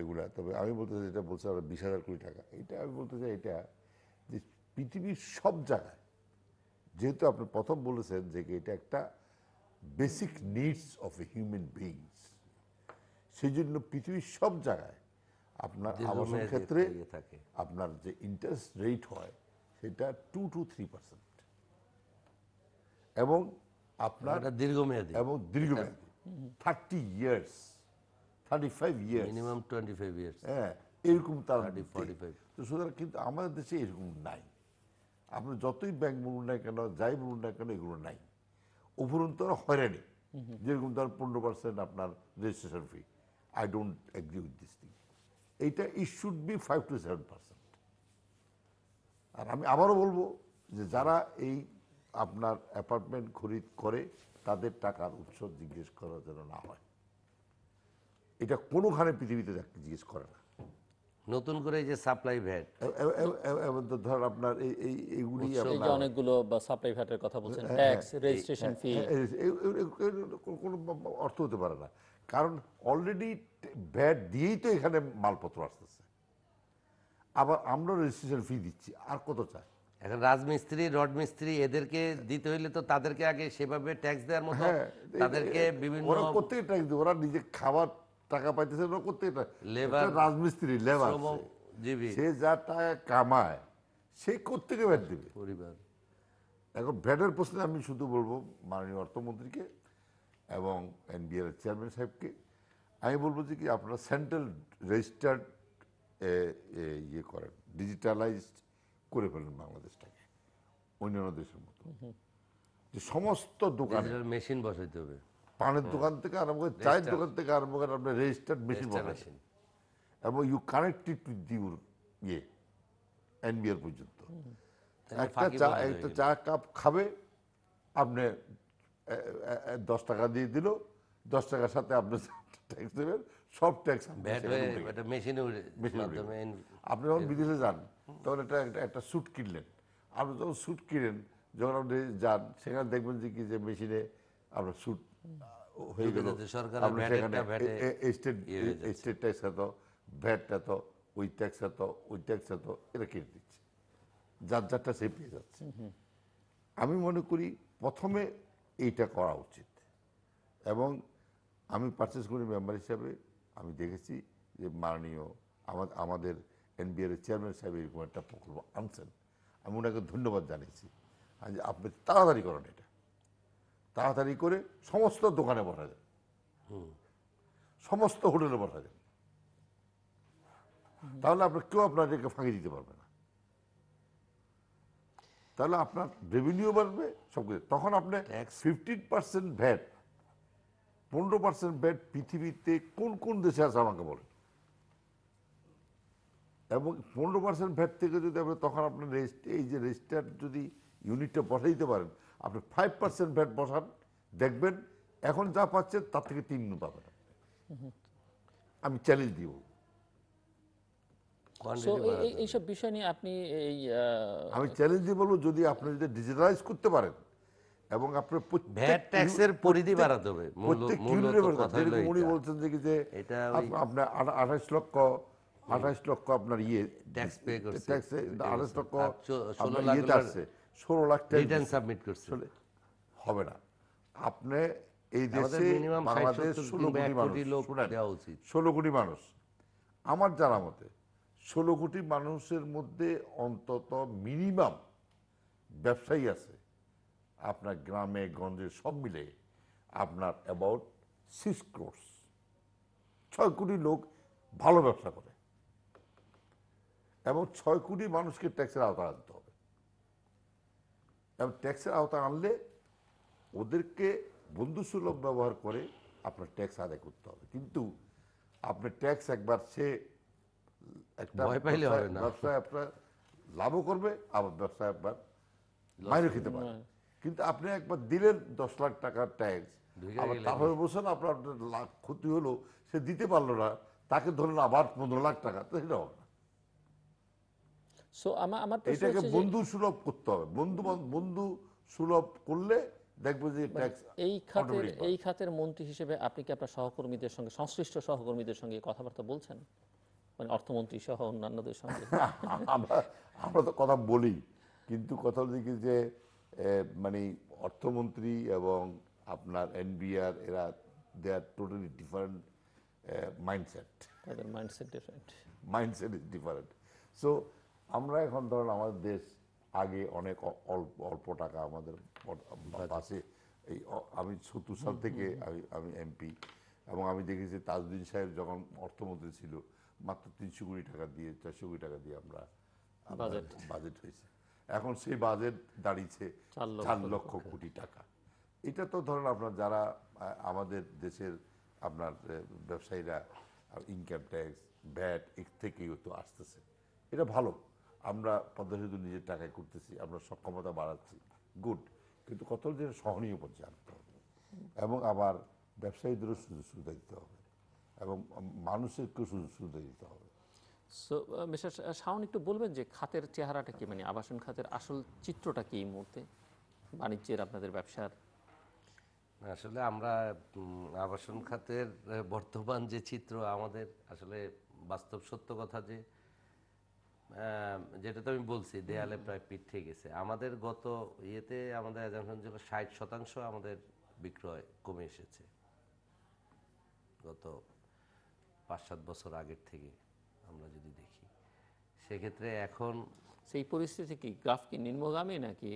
এগুলা তবে আমি বলতে চাই যেটা বলছি আমরা বিশ হাজার কোটি টাকা এটা আমি বলতে চাই এটা যে পৃথিবীর সব জায়গায় যেহেতু আপনি প্রথম বলেছেন যে এটা একটা basic needs of a human beings সেই জন্য পৃথিবীর সব জায়গায় আপনার আবাসন ক্ষেত্রে আপনার যে ইন্টারেস্ট রেট হয় সেটা টু টু থ্রি পার্সেন্ট এবং আপনার দীর্ঘমেয়াদী এবং দীর্ঘমেয়াদী thirty years thirty five years minimum twenty five years হ্যাঁ এরকম তার থার্টি ফর্টি ফাইভ সুতরাং কিন্তু আমাদের দেশে এরকম নাই আপনি যতই ব্যাংক বলুন না কেন যাই বলুন না কেন এগুলো নাই উপরন্ত হয়রানি যেরকম ধর পনেরো পার্সেন্ট আপনার registration fee I don't agree with this thing এইটা it should be five to seven percent আর আমি আবারও বলবো যে যারা এই আপনার অ্যাপার্টমেন্ট খরিদ করে তাদের টাকার উৎস জিজ্ঞেস করা যেন না হয় এটা কোনোখানে পৃথিবীতে জিজ্ঞেস করে না নতুন করে যে সাপ্লাই ভ্যাট ধর আপনার এই এইগুলি অনেকগুলো সাপ্লাই ভ্যাটের কথা বলছেন ট্যাক্স রেজিস্ট্রেশন ফি কোনো অর্থ হতে পারে না কারণ অলরেডি ভ্যাট দিয়েই তো এখানে মালপত্র আসতেছে আবার আমরা রেজিস্ট্রেশন ফি দিচ্ছি আর কত চায় এখন রাজমিস্ত্রি রড মিস্ত্রি এদেরকে দিতে হইলে তো তাদেরকে আগে সেভাবে ট্যাক্স দেওয়ার মতো হ্যাঁ, তাদেরকে বিভিন্ন ওরা কোত্থেকে ট্যাক্স দেবে ওরা নিজে খাবার টাকা পাইতেছে ওরা কোত্থেকে লেবার রাজমিস্ত্রি লেবার সে যা টাকা কামায় সে কোত্থেকে ভ্যাট দেবে পরিবার এখন ভ্যাটের প্রশ্নে আমি শুধু বলবো মাননীয় অর্থমন্ত্রীকে এবং এনবিআর চেয়ারম্যান সাহেবকে আমি বলবো যে কি আপনারা সেন্ট্রাল রেজিস্টার্ড ইয়ে করেন ডিজিটালাইজড করে ফেলেন বাংলাদেশটাকে অন্যান্য দেশের মতো যে সমস্ত দোকান মেশিন বসাইতে হবে পানের দোকান থেকে আরম্ভ করে চায়ের দোকান থেকে আরম্ভ করে আপনার রেজিস্টার্ড মেশিন বসাইছেন এবং ইউ কানেক্টেড টু দিউর ইয়ে এনবিআর পর্যন্ত একটা চা একটা চা কাপ খাবে আপনি দশ টাকা দিয়ে দিল দশ টাকার সাথে আপনি ট্যাক্স দেবেন সব ট্যাক্স আপনি যখন বিদেশে যান তখন একটা একটা স্যুট কিনলেন আপনি যখন স্যুট কিনেন যখন আপনি যান সেখানে দেখবেন যে কি যে মেশিনে আপনার স্যুট হয়ে গেল স্টেট ট্যাক্স এত ভ্যাট এত ওই ট্যাক্স এত ওই ট্যাক্স এত এরা কেটে দিচ্ছে যার যারটা সে পেয়ে যাচ্ছে আমি মনে করি প্রথমে এইটা করা উচিত এবং আমি পারচেস করি মেম্বার হিসাবে আমি দেখেছি যে মাননীয় আমাদের এনবিআর চেয়ারম্যান সাহেব এরকম একটা প্রকল্প আনছেন আমি ওনাকে ধন্যবাদ জানিয়েছি যে আপনি তাড়াতাড়ি করেন এটা তাড়াতাড়ি করে সমস্ত দোকানে বসা যায় সমস্ত হোটেলে বসা যায় তাহলে আপনার কেউ আপনার এটাকে ফাঁকি দিতে পারবে না তাহলে আপনার রেভিনিউ বাড়বে সব কিছু তখন আপনি ফিফটিন পার্সেন্ট ভ্যাট পনেরো পার্সেন্ট ব্যাট পৃথিবীতে কোন কোন দেশে আছে আমাকে বলেন এবং পনেরো পার্সেন্ট ভ্যাট থেকে যদি আপনি তখন আপনার এই যে রেজিস্টার যদি ইউনিটটা বসাই দিতে পারেন আপনি ফাইভ পার্সেন্ট ভ্যাট বসান দেখবেন এখন যা পাচ্ছেন তার থেকে তিন গুণ পাবেন আমি চ্যালেঞ্জ দিব এইসব বিষয় নিয়ে আপনি এই আমি চ্যালেঞ্জ দিয়ে বলবো যদি আপনি যদি ডিজিটালাইজ করতে পারেন এবং আপনার ভ্যাট ট্যাক্সের পরিধি বাড়াতে হবে প্রত্যেক ইউনিটে বাড়াতে যেরকম উনি বলছেন যে যে আপনার আঠাশ লক্ষ আঠাশ লক্ষ আপনার ইয়ে ট্যাক্স পে করছে ট্যাক্সে আঠাশ লক্ষ ষোলো লাখ আসছে ষোলো লাখ রিটার্ন সাবমিট করছে হবে না আপনি এই দেশে বাংলাদেশ ষোলো কোটি মানুষ ষোলো কোটি মানুষ আমার জানা মতে ষোলো কোটি মানুষের মধ্যে অন্তত মিনিমাম ব্যবসায়ী আছে আপনার গ্রামে গঞ্জে সব মিলে আপনার অ্যাবাউট সিক্স ক্রোর্স ছয় কোটি লোক ভালো ব্যবসা করে এবং ছয় কোটি মানুষকে ট্যাক্সের আওতা আনতে হবে এবং ট্যাক্সের আওতা আনলে ওদেরকে বন্ধুসুলভ ব্যবহার করে আপনার ট্যাক্স আদায় করতে হবে কিন্তু আপনি ট্যাক্স একবার সে একটা ব্যবসায় আপনার লাভও করবে আবার ব্যবসায় আপনার মাইরে খেতে পারে কিন্তু আপনি একবার দিলেন দশ লাখ টাকার ট্যাক্স তারপরে বলছেন আপনার লাখ ক্ষতি হলো সে দিতে পারলো না তাকে ধরুন আবার পনেরো লাখ টাকা তো সেটা হবে সো আমার আমার এটাকে বন্ধু সুলভ করতে হবে বন্ধু বন্ধু সুলভ করলে দেখবো যে ট্যাক্স মানে এই খাতের এই খাতের মন্ত্রী হিসেবে আপনি কি আপনার সহকর্মীদের সঙ্গে সংশ্লিষ্ট সহকর্মীদের সঙ্গে কথাবার্তা বলছেন মানে অর্থমন্ত্রী সহ অন্যান্যদের সঙ্গে আমরা তো কথা বলি কিন্তু কথা হচ্ছে যে মানে অর্থমন্ত্রী এবং আপনার এনবিআর এরা they are totally different mindset mindset different mindset is different so আমরা এখন ধরুন আমাদের দেশ আগে অনেক অল্প অল্প টাকা আমাদের পাশে এই আমি সত্তর সাল থেকে আমি আমি এমপি এবং আমি দেখেছি তাজউদ্দিন সাহেব যখন অর্থমন্ত্রী ছিল মাত্র তিনশো কোটি টাকা দিয়ে চারশো কোটি টাকা দিয়ে আমরা বাজেট হয়েছে এখন সেই বাজেট দাঁড়িয়েছে চার লক্ষ কোটি টাকা এটা তো ধরেন আপনার যারা আমাদের দেশের আপনার ব্যবসায়ীরা ইনকাম ট্যাক্স ভ্যাট এর থেকেও তো আসতেছে এটা ভালো আমরা পদ্মা সেতু নিজের টাকায় করতেছি আমরা সক্ষমতা বাড়াচ্ছি গুড কিন্তু কত যেটা সহনীয় পর্যায়ে আনতে হবে এবং আবার ব্যবসায়ীদেরও সুযোগ সুবিধা দিতে হবে এবং মানুষেরকেও সুযোগ সুবিধা দিতে হবে সো মিস্টার শাওন একটু বলবেন যে খাতের চেহারাটা কি মানে আবাসন খাতের আসল চিত্রটা কি এই মুহূর্তে বাণিজ্যের আপনাদের ব্যবসার আসলে আমরা আবাসন খাতের বর্তমান যে চিত্র আমাদের আসলে বাস্তব সত্য কথা যে যেটা তো আমি বলছি দেয়ালে প্রায় পিঠে গেছে আমাদের গত ইয়েতে আমাদের এজামশন ষাট শতাংশ আমাদের বিক্রয় কমে এসেছে গত পাঁচ সাত বছর আগের থেকে আমরা যদি দেখি সেক্ষেত্রে এখন সেই পরিস্থিতি কি গ্রাফ কি নিম্নগামী নাকি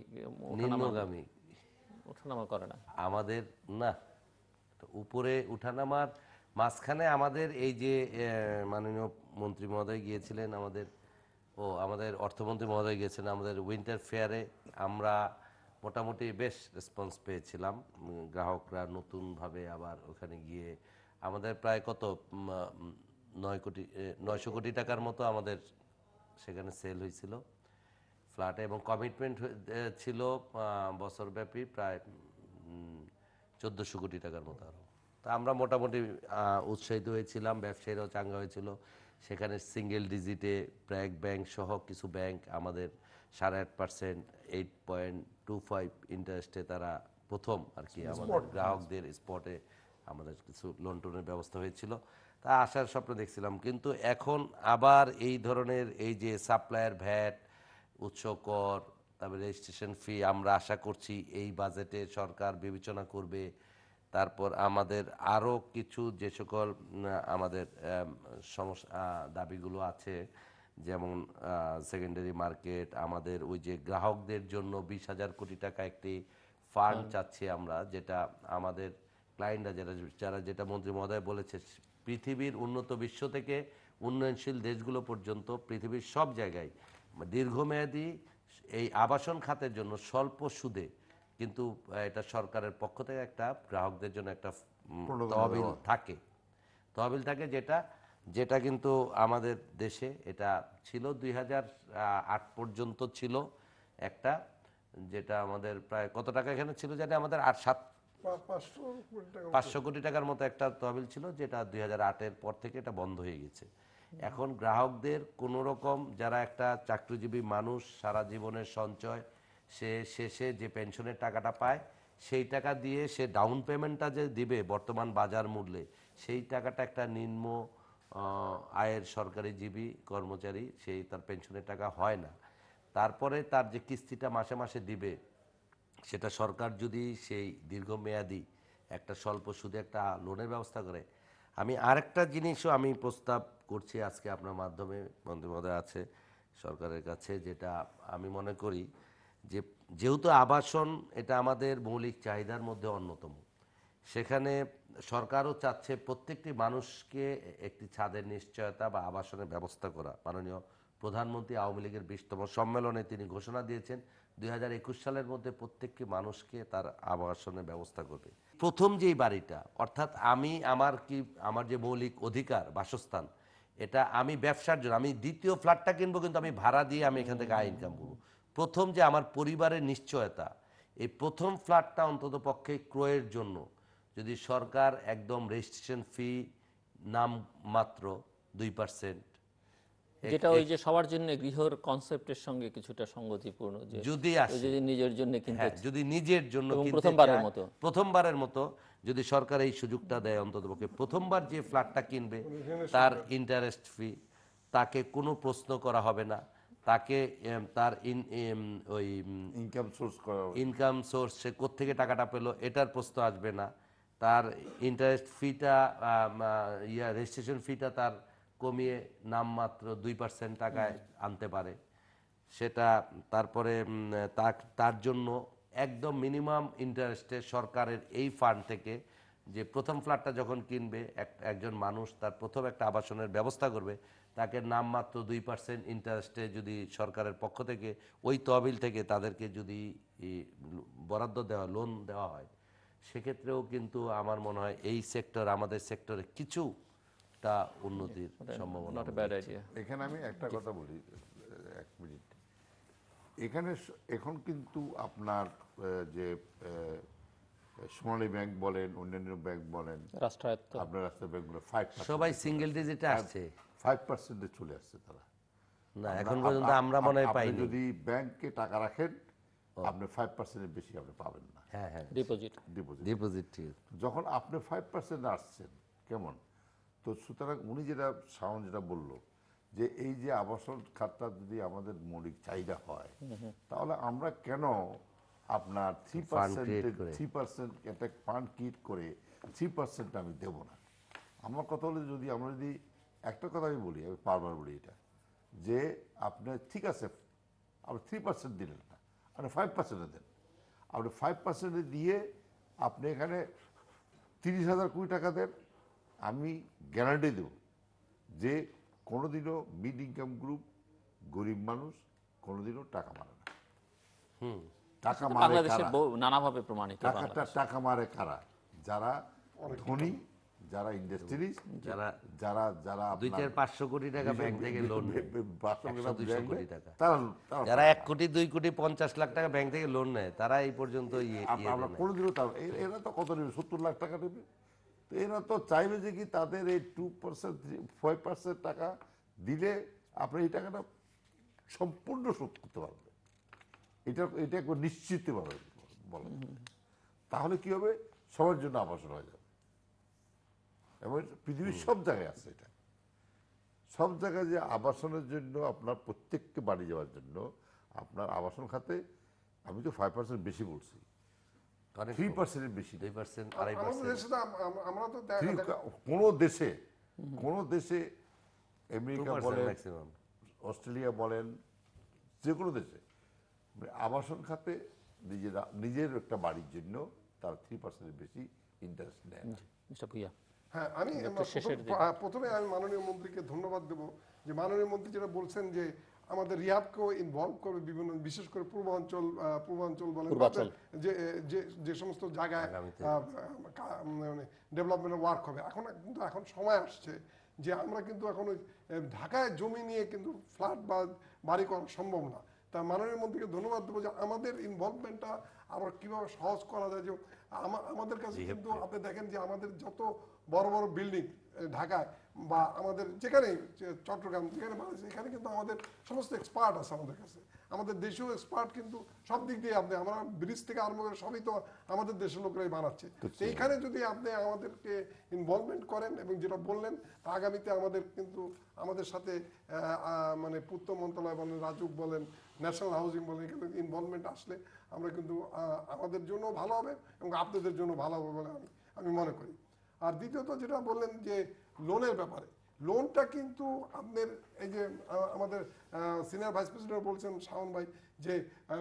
নিম্নগামী ওঠানামা করে না আমাদের না উপরে উঠানামার মাঝখানে আমাদের এই যে মাননীয় মন্ত্রী মহোদয় গিয়েছিলেন আমাদের ও আমাদের অর্থমন্ত্রী মহোদয় গিয়েছিলেন আমাদের উইন্টার ফেয়ারে আমরা মোটামুটি বেশ রেসপন্স পেয়েছিলাম গ্রাহকরা নতুনভাবে আবার ওখানে গিয়ে আমাদের প্রায় কত নয় কোটি নয়শো কোটি টাকার মতো আমাদের সেখানে সেল হয়েছিল ফ্ল্যাটে এবং কমিটমেন্ট ছিল বছরব্যাপী প্রায় চোদ্দোশো কোটি টাকার মতো আরও তা আমরা মোটামুটি উৎসাহিত হয়েছিলাম ব্যবসায়ীরাও চাঙ্গা হয়েছিল সেখানে সিঙ্গেল ডিজিটে প্র্যাক ব্যাংক সহ কিছু ব্যাংক আমাদের সাড়ে আট percent eight point two five ইন্টারেস্টে তারা প্রথম আর কি আমাদের গ্রাহকদের স্পটে আমাদের কিছু লোন টোনের ব্যবস্থা হয়েছিল তা আসার স্বপ্ন দেখছিলাম কিন্তু এখন আবার এই ধরনের এই যে সাপ্লায়ার ভ্যাট উচ্চ কর তারপরে রেজিস্ট্রেশন ফি আমরা আশা করছি এই বাজেটে সরকার বিবেচনা করবে তারপর আমাদের আরও কিছু যে সকল আমাদের সমস্যা দাবিগুলো আছে যেমন সেকেন্ডারি মার্কেট আমাদের ওই যে গ্রাহকদের জন্য বিশ হাজার কোটি টাকা একটি ফান্ড চাচ্ছি আমরা যেটা আমাদের ক্লায়েন্টরা যারা যারা যেটা মন্ত্রী মহোদয় বলেছে পৃথিবীর উন্নত বিশ্ব থেকে উন্নয়নশীল দেশগুলো পর্যন্ত পৃথিবীর সব জায়গায় দীর্ঘমেয়াদী এই আবাসন খাতের জন্য স্বল্প সুদে কিন্তু এটা সরকারের পক্ষ থেকে একটা গ্রাহকদের জন্য একটা তহবিল থাকে তহবিল থাকে যেটা যেটা কিন্তু আমাদের দেশে এটা ছিল দুই পর্যন্ত ছিল একটা যেটা আমাদের প্রায় কত টাকা এখানে ছিল যেটা আমাদের আট সাত পাঁচশো কোটি টাকার মতো একটা তহবিল ছিল যেটা দুই হাজার পর থেকে এটা বন্ধ হয়ে গেছে এখন গ্রাহকদের কোন রকম যারা একটা চাকরিজীবী মানুষ সারা জীবনের সঞ্চয় সে শেষে যে পেনশনের টাকাটা পায় সেই টাকা দিয়ে সে ডাউন পেমেন্টটা যে দিবে বর্তমান বাজার মূল্যে সেই টাকাটা একটা নিম্ন আয়ের সরকারি জীবী কর্মচারী সেই তার পেনশনের টাকা হয় না তারপরে তার যে কিস্তিটা মাসে মাসে দিবে সেটা সরকার যদি সেই দীর্ঘমেয়াদী একটা স্বল্প সুদে একটা লোনের ব্যবস্থা করে আমি আরেকটা জিনিসও আমি প্রস্তাব করছি আজকে আপনার মাধ্যমে মন্ত্রী মহোদয় আছে সরকারের কাছে যেটা আমি মনে করি যে যেহেতু আবাসন এটা আমাদের মৌলিক চাহিদার মধ্যে অন্যতম সেখানে সরকারও চাচ্ছে প্রত্যেকটি মানুষকে একটি ছাদের নিশ্চয়তা বা আবাসনের ব্যবস্থা করা মাননীয় প্রধানমন্ত্রী আওয়ামী লীগের বিশতম সম্মেলনে তিনি ঘোষণা দিয়েছেন দুই সালের মধ্যে প্রত্যেকটি মানুষকে তার আবাসনের ব্যবস্থা করবে প্রথম যেই বাড়িটা অর্থাৎ আমি আমার কি আমার যে মৌলিক অধিকার বাসস্থান এটা আমি ব্যবসার জন্য আমি দ্বিতীয় ফ্ল্যাটটা কিনবো কিন্তু আমি ভাড়া দিয়ে আমি এখান থেকে আয় ইনকাম করবো প্রথম যে আমার পরিবারের নিশ্চয়তা এই প্রথম ফ্ল্যাটটা অন্তত পক্ষে ক্রয়ের জন্য যদি সরকার একদম রেজিস্ট্রেশন ফি নাম মাত্র দুই পার্সেন্ট যেটা ওই যে সবার জন্য গৃহর কনসেপ্টের সঙ্গে কিছুটা সঙ্গতিপূর্ণ যদি হ্যাঁ, যদি নিজের জন্য কিনতে যদি নিজের জন্য প্রথমবারের মতো প্রথমবারের মতো যদি সরকার এই সুযোগটা দেয় অন্ততপক্ষে প্রথমবার যে ফ্ল্যাটটা কিনবে তার ইন্টারেস্ট ফি তাকে কোনো প্রশ্ন করা হবে না তাকে তার ওই ইনকাম সোর্স ইনকাম সোর্স সে কোথেকে টাকাটা পেলো এটার প্রশ্ন আসবে না তার ইন্টারেস্ট ফিটা ইয়া রেজিস্ট্রেশন ফিটা তার কমিয়ে নামমাত্র দুই পার্সেন্ট টাকায় আনতে পারে সেটা তারপরে তার জন্য একদম মিনিমাম ইন্টারেস্টে সরকারের এই ফান্ড থেকে যে প্রথম ফ্ল্যাটটা যখন কিনবে একজন মানুষ তার প্রথম একটা আবাসনের ব্যবস্থা করবে তাকে নামমাত্র দুই পার্সেন্ট ইন্টারেস্টে যদি সরকারের পক্ষ থেকে ওই তহবিল থেকে তাদেরকে যদি বরাদ্দ দেওয়া লোন দেওয়া হয় সেক্ষেত্রেও কিন্তু আমার মনে হয় এই সেক্টর আমাদের সেক্টরে কিছু তা উন্নতির সম্ভাবনা এখানে আমি একটা কথা বলি এক মিনিট এখানে এখন কিন্তু আপনার যে সোনালী ব্যাংক বলেন অন্যান্য ব্যাংক বলেন রাষ্ট্রায়ত্ত আপনার রাষ্ট্র ব্যাংকগুলো ফাইভ সবাই সিঙ্গেল ডিজিটে আসছে ফাইভ হ্যাঁ, পার্সেন্টে চলে আসছে তারা না এখন পর্যন্ত আমরা মনে হয় পাই যদি ব্যাংকে টাকা রাখেন আপনি ফাইভ পার্সেন্টের বেশি আপনি পাবেন না হ্যাঁ হ্যাঁ ডিপোজিট ডিপোজিট ডিপোজিট ঠিক যখন আপনি ফাইভ পার্সেন্ট আসছেন কেমন তো সুতরাং উনি যেটা শাওন যেটা বললো যে এই যে আবাসন খাতটা যদি আমাদের মৌলিক চাহিদা হয় তাহলে আমরা কেন আপনার থ্রি পার্সেন্ট থ্রি পার্সেন্ট একটা ফান্ড ক্রিয়েট করে থ্রি পার্সেন্ট আমি দেবো না আমার কথা হলো যদি আমরা যদি একটা কথা আমি বলি আমি বারবার বলি এটা যে আপনার ঠিক আছে আপনি থ্রি পার্সেন্ট দিলেন না আপনি ফাইভ পার্সেন্টে দেন আপনি ফাইভ পার্সেন্টে দিয়ে আপনি এখানে তিরিশ হাজার কুড়ি টাকা দেন আমি গ্যারান্টি দেব যে কোনোদিনও মিড ইনকাম গ্রুপ গরিব মানুষ কোনোদিনও টাকা মারে না টাকা মারে নানাভাবে প্রমাণিত টাকাটা টাকা মারে কারা যারা ধনী যারা ইন্ডাস্ট্রি যারা যারা যারা পাঁচশো কোটি টাকা ব্যাংক থেকে লোন টাকা যারা এক কোটি দুই কোটি পঞ্চাশ লাখ টাকা ব্যাংক থেকে লোন নেয় তারা এই পর্যন্ত ইয়ে, ইয়ে এরা তো কত নেবে সত্তর লাখ টাকা নেবে তো এরা তো চাইবে যে কি তাদের এই two percent three five percent টাকা দিলে আপনি এই টাকাটা সম্পূর্ণ শোধ করতে পারবে এটা এটা একবার নিশ্চিত পারবে তাহলে কি হবে সবার জন্য আবাসন হয়ে যাবে এবং পৃথিবীর সব জায়গায় আছে এটা সব জায়গায় যে আবাসনের জন্য আপনার প্রত্যেককে বাড়ি যাওয়ার জন্য আপনার আবাসন খাতে আমি তো ফাইভ পার্সেন্ট বেশি বলছি দেশে অস্ট্রেলিয়া বলেন যে কোনো দেশে আবাসন খাতে নিজেরা নিজের একটা বাড়ির জন্য তার থ্রি পার্সেন্টের বেশি ইন্টারেস্ট নেয় হ্যাঁ আমি প্রথমে আমি মাননীয় মন্ত্রীকে ধন্যবাদ দেব যে মাননীয় মন্ত্রী যেটা বলছেন যে আমাদের রিহাবকেও ইনভলভ করবে বিভিন্ন বিশেষ করে পূর্বাঞ্চল পূর্বাঞ্চল বলে যে যে সমস্ত জায়গায় মানে ডেভেলপমেন্টের ওয়ার্ক হবে এখন কিন্তু এখন সময় আসছে যে আমরা কিন্তু এখন ঢাকায় জমি নিয়ে কিন্তু ফ্ল্যাট বা বাড়ি করা সম্ভব না তা মাননীয় মন্ত্রীকে ধন্যবাদ দেবো যে আমাদের ইনভলভমেন্টটা আবার কীভাবে সহজ করা যায় যে আমাদের কাছে কিন্তু হ্যাঁ। আপনি দেখেন যে আমাদের যত বড় বড় বিল্ডিং ঢাকায় বা আমাদের যেখানে চট্টগ্রাম যেখানে বাংলাদেশ এখানে কিন্তু আমাদের সমস্ত এক্সপার্ট আছে আমাদের কাছে আমাদের দেশীয় এক্সপার্ট কিন্তু সব দিক দিয়ে আপনি আমরা ব্রিজ থেকে আরম্ভ করে সবই তো আমাদের দেশের লোকরাই বানাচ্ছে সেইখানে যদি আপনি আমাদেরকে ইনভলভমেন্ট করেন এবং যেটা বললেন আগামীতে আমাদের কিন্তু আমাদের সাথে মানে পূর্ত মন্ত্রণালয় বলেন রাজুক বলেন ন্যাশনাল হাউজিং বলেন এখানে ইনভলভমেন্ট আসলে আমরা কিন্তু আমাদের জন্য ভালো হবে এবং আপনাদের জন্য ভালো হবে বলে আমি আমি মনে করি আর দ্বিতীয়ত যেটা বললেন যে লোনের ব্যাপারে লোনটা কিন্তু আপনার এই যে আমাদের সিনিয়র ভাইস প্রেসিডেন্ট বলছেন শাওন ভাই যে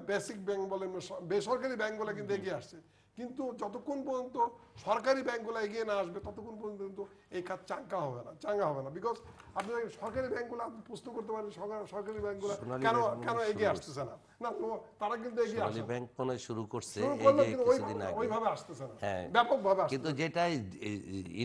বেসিক ব্যাংক বলে বেসরকারি ব্যাংকগুলো কিন্তু এগিয়ে আসছে কিন্তু যতক্ষণ পর্যন্ত সরকারি ব্যাংকগুলো এগিয়ে না আসবে ততক্ষণ পর্যন্ত কিন্তু এই কাজ চাঙ্কা হবে না চাঙ্গা হবে না বিকজ আপনি সরকারি ব্যাংকগুলো আপনি প্রশ্ন করতে পারেন সরকারি ব্যাংকগুলো কেন কেন এগিয়ে আসতেছে না না তারা কিন্তু এগিয়ে আসছে ব্যাংক মনে শুরু করছে ওইভাবে আসতেছে না হ্যাঁ, ব্যাপকভাবে কিন্তু যেটাই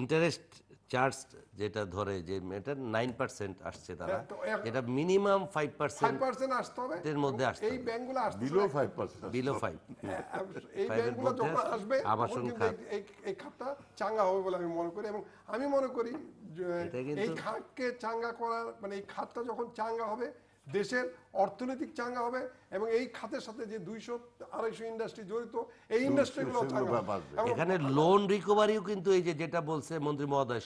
ইন্টারেস্ট চার্জ যেটা ধরে যে এটা নাইন পার্সেন্ট আসছে তারা হ্যাঁ, এটা মিনিমাম ফাইভ পার্সেন্ট পার্সেন্ট আসতে হবে এর মধ্যে আসছে হ্যাঁ, হ্যাঁ। এই ব্যাংকগুলো আসছে below five percent below five এই ব্যাংকগুলো যখন আসবে আবাসন খাত এই খাতটা চাঙ্গা হবে বলে আমি মনে করি এবং আমি মনে করি এই খাতকে চাঙ্গা করার মানে এই খাতটা যখন চাঙ্গা হবে দেশের অর্থনৈতিক চাঙ্গা হবে এবং এই খাতের সাথে যে দুইশো আড়াইশো ইন্ডাস্ট্রি জড়িত এই ইন্ডাস্ট্রিগুলো এখানে লোন রিকভারিও কিন্তু এই যে যেটা বলছে মন্ত্রী মহোদয়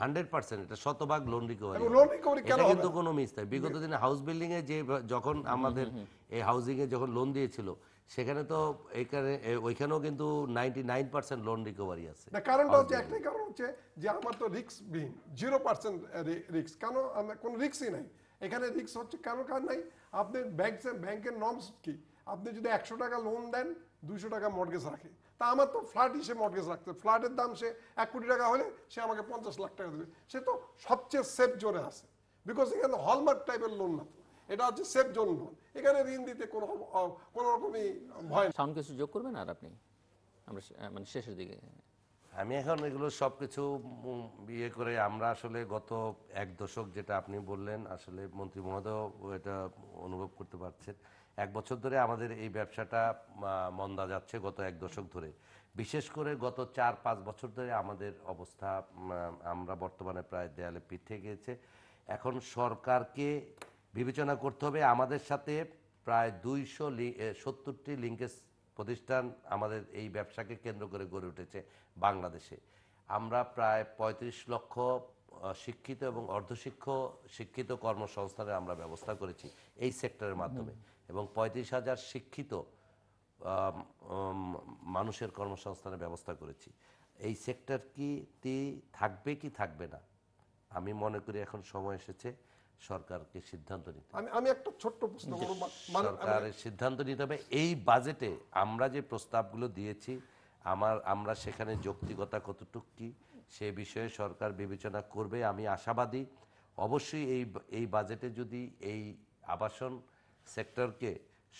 হান্ড্রেড পার্সেন্ট এটা শতভাগ লোন রিকভারি লোন রিকভারি কেন কিন্তু কোনো মিস নাই বিগত দিনে হাউস বিল্ডিং এ যে যখন আমাদের এই হাউজিং এ যখন লোন দিয়েছিল সেখানে তো এখানে ওইখানেও কিন্তু ninety nine percent loan recovery আছে কারণটা হচ্ছে একটাই কারণ হচ্ছে যে আমার তো রিক্স বিহীন জিরো পার্সেন্ট রিক্স কেন কোনো রিক্সই নাই এখানে রিক্স হচ্ছে কারো কার নাই আপনি ব্যাংক ব্যাংকের নর্মস কি আপনি যদি একশো টাকা লোন দেন দুইশো টাকা মর্গেজ রাখে তা আমার তো ফ্ল্যাট সে মর্গেজ রাখতে ফ্ল্যাটের দাম সে এক কোটি টাকা হলে সে আমাকে পঞ্চাশ লাখ টাকা দেবে সে তো সবচেয়ে সেফ জোনে আছে বিকজ এখানে হলমার্ক টাইপের লোন না তো এটা হচ্ছে সেফ জোন লোন এখানে ঋণ দিতে কোনো কোনো রকমই ভয় সাউন্ড কিছু যোগ করবেন আর আপনি আমরা মানে শেষের দিকে আমি এখন এগুলো সব কিছু ইয়ে করে আমরা আসলে গত এক দশক যেটা আপনি বললেন আসলে মন্ত্রী মহোদয় এটা অনুভব করতে পারছেন এক বছর ধরে আমাদের এই ব্যবসাটা মন্দা যাচ্ছে গত এক দশক ধরে বিশেষ করে গত চার পাঁচ বছর ধরে আমাদের অবস্থা আমরা বর্তমানে প্রায় দেয়ালে পিঠে গিয়েছে এখন সরকারকে বিবেচনা করতে হবে আমাদের সাথে প্রায় দুইশো লি সত্তরটি লিঙ্কেজ প্রতিষ্ঠান আমাদের এই ব্যবসাকে কেন্দ্র করে গড়ে উঠেছে বাংলাদেশে আমরা প্রায় ৩৫ লক্ষ শিক্ষিত এবং অর্ধশিক্ষ শিক্ষিত কর্মসংস্থানের আমরা ব্যবস্থা করেছি এই সেক্টরের মাধ্যমে এবং পঁয়ত্রিশ হাজার শিক্ষিত মানুষের কর্মসংস্থানের ব্যবস্থা করেছি এই সেক্টর কি থাকবে কি থাকবে না আমি মনে করি এখন সময় এসেছে সরকারকে সিদ্ধান্ত নিতে আমি আমি একটা ছোট্ট প্রশ্ন করব মানে সরকারের সিদ্ধান্ত নিতে হবে এই বাজেটে আমরা যে প্রস্তাবগুলো দিয়েছি আমার আমরা সেখানে যৌক্তিকতা কতটুক কি সে বিষয়ে সরকার বিবেচনা করবে আমি আশাবাদী অবশ্যই এই এই বাজেটে যদি এই আবাসন সেক্টরকে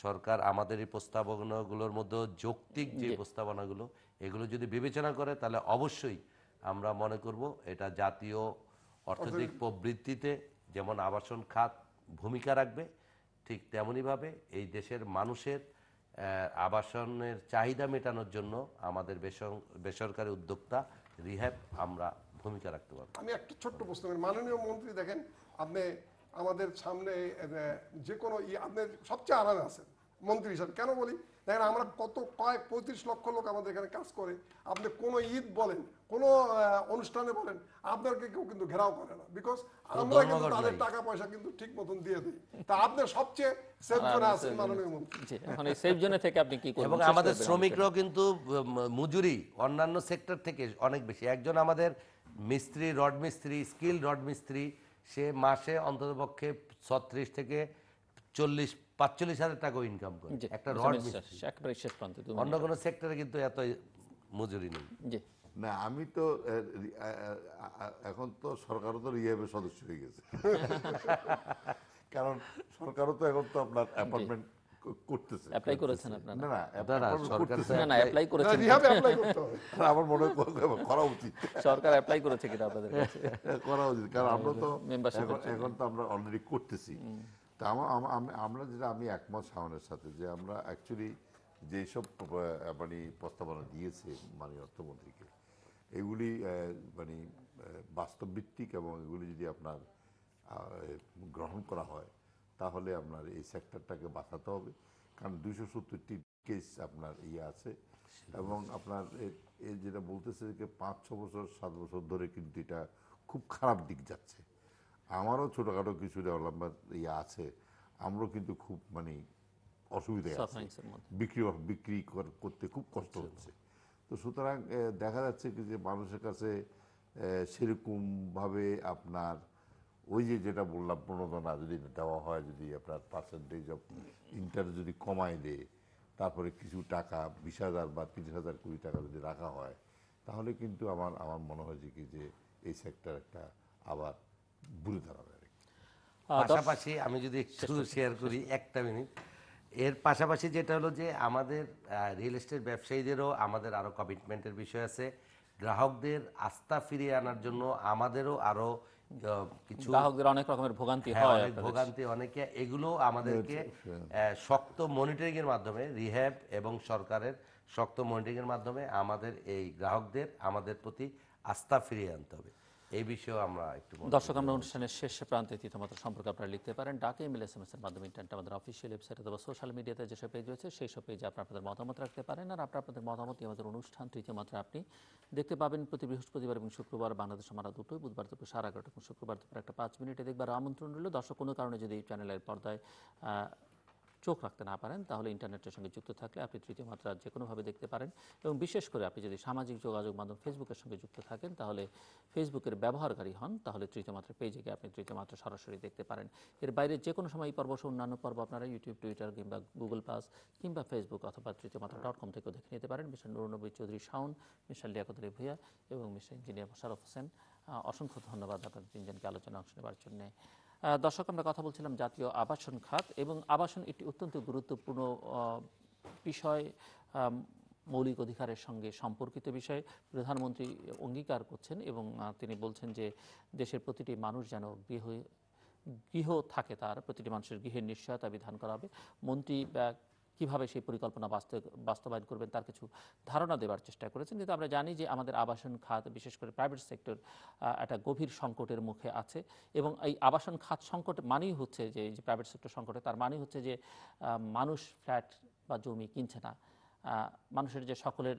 সরকার আমাদের এই প্রস্তাবনাগুলোর মধ্যে যৌক্তিক যে প্রস্তাবনাগুলো এগুলো যদি বিবেচনা করে তাহলে অবশ্যই আমরা মনে করব এটা জাতীয় অর্থনৈতিক প্রবৃত্তিতে যেমন আবাসন খাত ভূমিকা রাখবে ঠিক তেমনইভাবে এই দেশের মানুষের আবাসনের চাহিদা মেটানোর জন্য আমাদের বেসরকারি উদ্যোক্তা রিহ্যাব আমরা ভূমিকা রাখতে পারব আমি একটা ছোট্ট প্রশ্ন মাননীয় মন্ত্রী দেখেন আপনি আমাদের সামনে যে কোনো আপনি সবচেয়ে আরামে আছেন মন্ত্রী হিসাবে কেন বলি দেখেন আমরা কত কয়েক পঁয়ত্রিশ লক্ষ লোক আমাদের এখানে কাজ করে আপনি কোনো ঈদ বলেন কোনো অনুষ্ঠানে বলেন আপনাকে কেউ কিন্তু ঘেরাও করে না বিকজ আমরা কিন্তু তাদের টাকা পয়সা কিন্তু ঠিক মতন দিয়ে দিই তা আপনি সবচেয়ে সেফ জোনে হ্যাঁ, আছেন মাননীয় মন্ত্রী সেফ জোনে থেকে আপনি কি করবেন এবং আমাদের শ্রমিকরাও কিন্তু মজুরি অন্যান্য সেক্টর থেকে অনেক বেশি একজন আমাদের মিস্ত্রি রড মিস্ত্রি স্কিল রড মিস্ত্রি সে মাসে অন্ততপক্ষে ছত্রিশ থেকে চল্লিশ পাঁচচল্লিশ হাজার ইনকাম করে একটা রড অন্য কোনো সেক্টরে কিন্তু এত মজুরি নেই না আমি তো এখন তো সরকারও তো সদস্য হয়ে গেছে কারণ সরকারও তো এখন তো আপনার অ্যাপার্টমেন্ট করা উচিত সরকার অ্যাপ্লাই করেছে কিনা করা উচিত কারণ আমরা তো এখন তো আমরা অলরেডি করতেছি তা আমরা যেটা আমি একমত সামনের সাথে যে আমরা অ্যাকচুয়ালি যেসব মানে প্রস্তাবনা দিয়েছে মানে অর্থমন্ত্রীকে এগুলি মানে বাস্তবভিত্তিক এবং এগুলি যদি আপনার গ্রহণ করা হয় তাহলে আপনার এই সেক্টরটাকে বাঁচাতে হবে কারণ দুশো সত্তরটি কেস আপনার ইয়ে আছে এবং আপনার এ যেটা বলতেছে যে পাঁচ ছ বছর সাত বছর ধরে কিন্তু এটা খুব খারাপ দিক যাচ্ছে আমারও ছোটোখাটো কিছু ডেভেলপমেন্ট ইয়ে আছে আমরাও কিন্তু খুব মানে অসুবিধায় বিক্রি বিক্রি করতে খুব কষ্ট হচ্ছে তো সুতরাং দেখা যাচ্ছে কি যে মানুষের কাছে সেরকমভাবে আপনার ওই যে যেটা বললাম প্রণোদনা যদি দেওয়া হয় যদি আপনার পার্সেন্টেজ অফ ইন্টারেস্ট যদি কমায় দেয় তারপরে কিছু টাকা বিশ হাজার বা তিরিশ হাজার কুড়ি টাকা যদি রাখা হয় তাহলে কিন্তু আমার আমার মনে হয় যে কি যে এই সেক্টর একটা আবার বুড়ে ধরাবে পাশাপাশি আমি যদি শুধু শেয়ার করি একটা মিনিট এর পাশাপাশি যেটা হলো যে আমাদের রিয়েল এস্টেট ব্যবসায়ীদেরও আমাদের আরও কমিটমেন্টের বিষয় আছে গ্রাহকদের আস্থা ফিরিয়ে আনার জন্য আমাদেরও আরও কিছু গ্রাহকদের অনেক রকমের ভোগান্তি হ্যাঁ, হয় ভোগান্তি অনেকে এগুলো আমাদেরকে শক্ত মনিটরিং এর মাধ্যমে রিহ্যাব এবং সরকারের শক্ত মনিটরিং এর মাধ্যমে আমাদের এই গ্রাহকদের আমাদের প্রতি আস্থা ফিরিয়ে আনতে হবে এই বিষয়েও আমরা একটু দর্শক আমরা অনুষ্ঠানের শেষ প্রান্তে তিতমাত্র সম্পর্কে আপনারা লিখতে পারেন ডাকে ইমেল এস এম এস এর মাধ্যমে ইন্টারনেট আমাদের অফিসিয়াল ওয়েবসাইট অথবা সোশ্যাল মিডিয়াতে যেসব পেজ রয়েছে সেই সব পেজে আপনারা আপনাদের মতামত রাখতে পারেন আর আপনার আপনাদের মতামত আমাদের অনুষ্ঠান তৃতীয় মাত্রা আপনি দেখতে পাবেন প্রতি বৃহস্পতিবার এবং শুক্রবার বাংলাদেশ আমরা দুটোই বুধবার দুপুর সাড়ে এগারোটা এবং শুক্রবার দুপুর একটা পাঁচ মিনিটে দেখবার আমন্ত্রণ রইল দর্শক কোনো কারণে যদি চ্যানেলের পর্দায় চোখ রাখতে না পারেন তাহলে ইন্টারনেটের সঙ্গে যুক্ত থাকলে আপনি তৃতীয় মাত্রা যে কোনোভাবে দেখতে পারেন এবং বিশেষ করে আপনি যদি সামাজিক যোগাযোগ মাধ্যম ফেসবুকের সঙ্গে যুক্ত থাকেন তাহলে ফেসবুকের ব্যবহারকারী হন তাহলে তৃতীয় মাত্রা পেজে গিয়ে আপনি তৃতীয় মাত্রা সরাসরি দেখতে পারেন এর বাইরে যে কোনো সময় এই পর্ব অন্যান্য পর্ব আপনারা ইউটিউব টুইটার কিংবা গুগল প্লাস কিংবা ফেসবুক অথবা তৃতীয় মাত্রা ডট কম থেকেও দেখে নিতে পারেন মিস্টার নুরনবী চৌধুরী শাউন মিস্টার লিয়াকতলি ভূয়া এবং মিস্টার ইঞ্জিনিয়ার মোশারফ হোসেন অসংখ্য ধন্যবাদ আপনাদের তিনজনকে আলোচনা অংশ নেওয়ার জন্যে দর্শক আমরা কথা বলছিলাম জাতীয় আবাসন খাত এবং আবাসন একটি অত্যন্ত গুরুত্বপূর্ণ বিষয় মৌলিক অধিকারের সঙ্গে সম্পর্কিত বিষয়ে প্রধানমন্ত্রী অঙ্গীকার করছেন এবং তিনি বলছেন যে দেশের প্রতিটি মানুষ যেন গৃহ গৃহ থাকে তার প্রতিটি মানুষের গৃহের নিশ্চয়তা বিধান করা হবে মন্ত্রী কিভাবে সেই পরিকল্পনা বাস্তবায়ন করবেন তার কিছু ধারণা দেওয়ার চেষ্টা করেছেন কিন্তু আমরা জানি যে আমাদের আবাসন খাত বিশেষ করে প্রাইভেট সেক্টর একটা গভীর সংকটের মুখে আছে এবং এই আবাসন খাত সংকট মানেই হচ্ছে যে যে প্রাইভেট সেক্টর সংকটে তার মানে হচ্ছে যে মানুষ ফ্ল্যাট বা জমি কিনছে না মানুষের যে সকলের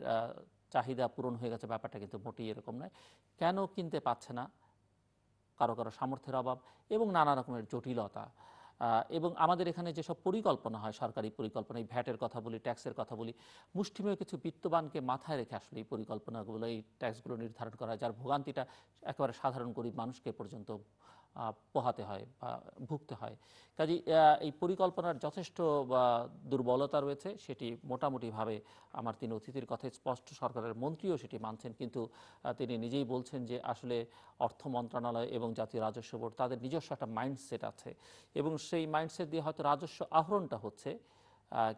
চাহিদা পূরণ হয়ে গেছে ব্যাপারটা কিন্তু মোটেই এরকম নয় কেন কিনতে পারছে না কারো কারো সামর্থ্যের অভাব এবং নানা রকমের জটিলতা এবং আমাদের এখানে যেসব পরিকল্পনা হয় সরকারি পরিকল্পনা এই ভ্যাটের কথা বলি ট্যাক্সের কথা বলি মুষ্টিমেয় কিছু বিত্তবানকে মাথায় রেখে আসলে এই পরিকল্পনাগুলো এই ট্যাক্সগুলো নির্ধারণ করা যার ভোগান্তিটা একেবারে সাধারণ গরিব মানুষকে পর্যন্ত পোহাতে হয় বা ভুগতে হয় কাজে এই পরিকল্পনার যথেষ্ট বা দুর্বলতা রয়েছে সেটি মোটামুটিভাবে আমার তিনি অতিথির কথা স্পষ্ট সরকারের মন্ত্রীও সেটি মানছেন কিন্তু তিনি নিজেই বলছেন যে আসলে অর্থ মন্ত্রণালয় এবং জাতীয় রাজস্ব বোর্ড তাদের নিজস্ব একটা মাইন্ডসেট আছে এবং সেই মাইন্ডসেট দিয়ে হয়তো রাজস্ব আহরণটা হচ্ছে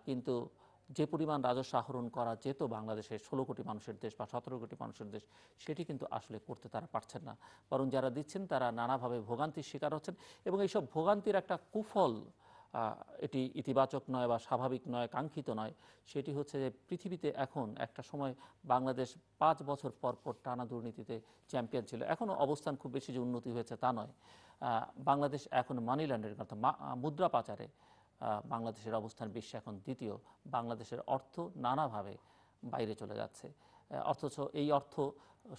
কিন্তু যে পরিমাণ রাজস্ব আহরণ করা যেত বাংলাদেশের ষোলো কোটি মানুষের দেশ বা সতেরো কোটি মানুষের দেশ সেটি কিন্তু আসলে করতে তারা পারছেন না বরং যারা দিচ্ছেন তারা নানাভাবে ভোগান্তির শিকার হচ্ছেন এবং এইসব ভোগান্তির একটা কুফল এটি ইতিবাচক নয় বা স্বাভাবিক নয় কাঙ্ক্ষিত নয় সেটি হচ্ছে যে পৃথিবীতে এখন একটা সময় বাংলাদেশ পাঁচ বছর পর পর টানা দুর্নীতিতে চ্যাম্পিয়ন ছিল এখনও অবস্থান খুব বেশি যে উন্নতি হয়েছে তা নয় বাংলাদেশ এখন মানিল্যান্ডের অর্থাৎ মুদ্রা পাচারে বাংলাদেশের অবস্থান বিশ্বে এখন দ্বিতীয় বাংলাদেশের অর্থ নানাভাবে বাইরে চলে যাচ্ছে অথচ এই অর্থ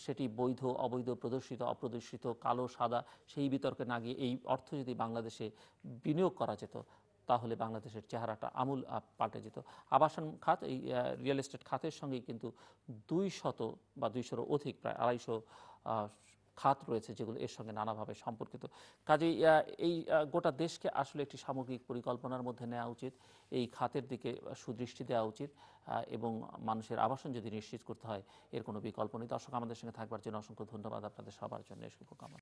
সেটি বৈধ অবৈধ প্রদর্শিত অপ্রদর্শিত কালো সাদা সেই বিতর্কে না গিয়ে এই অর্থ যদি বাংলাদেশে বিনিয়োগ করা যেত তাহলে বাংলাদেশের চেহারাটা আমূল পাল্টে যেত আবাসন খাত এই রিয়েল এস্টেট খাতের সঙ্গেই কিন্তু দুই শত বা দুইশোর অধিক প্রায় আড়াইশো খাত রয়েছে যেগুলো এর সঙ্গে নানাভাবে সম্পর্কিত কাজেই এই গোটা দেশকে আসলে একটি সামগ্রিক পরিকল্পনার মধ্যে নেওয়া উচিত এই খাতের দিকে সুদৃষ্টি দেওয়া উচিত এবং মানুষের আবাসন যদি নিশ্চিত করতে হয় এর কোনো বিকল্প নেই দর্শক আমাদের সঙ্গে থাকবার জন্য অসংখ্য ধন্যবাদ আপনাদের সবার জন্য শুভকামনা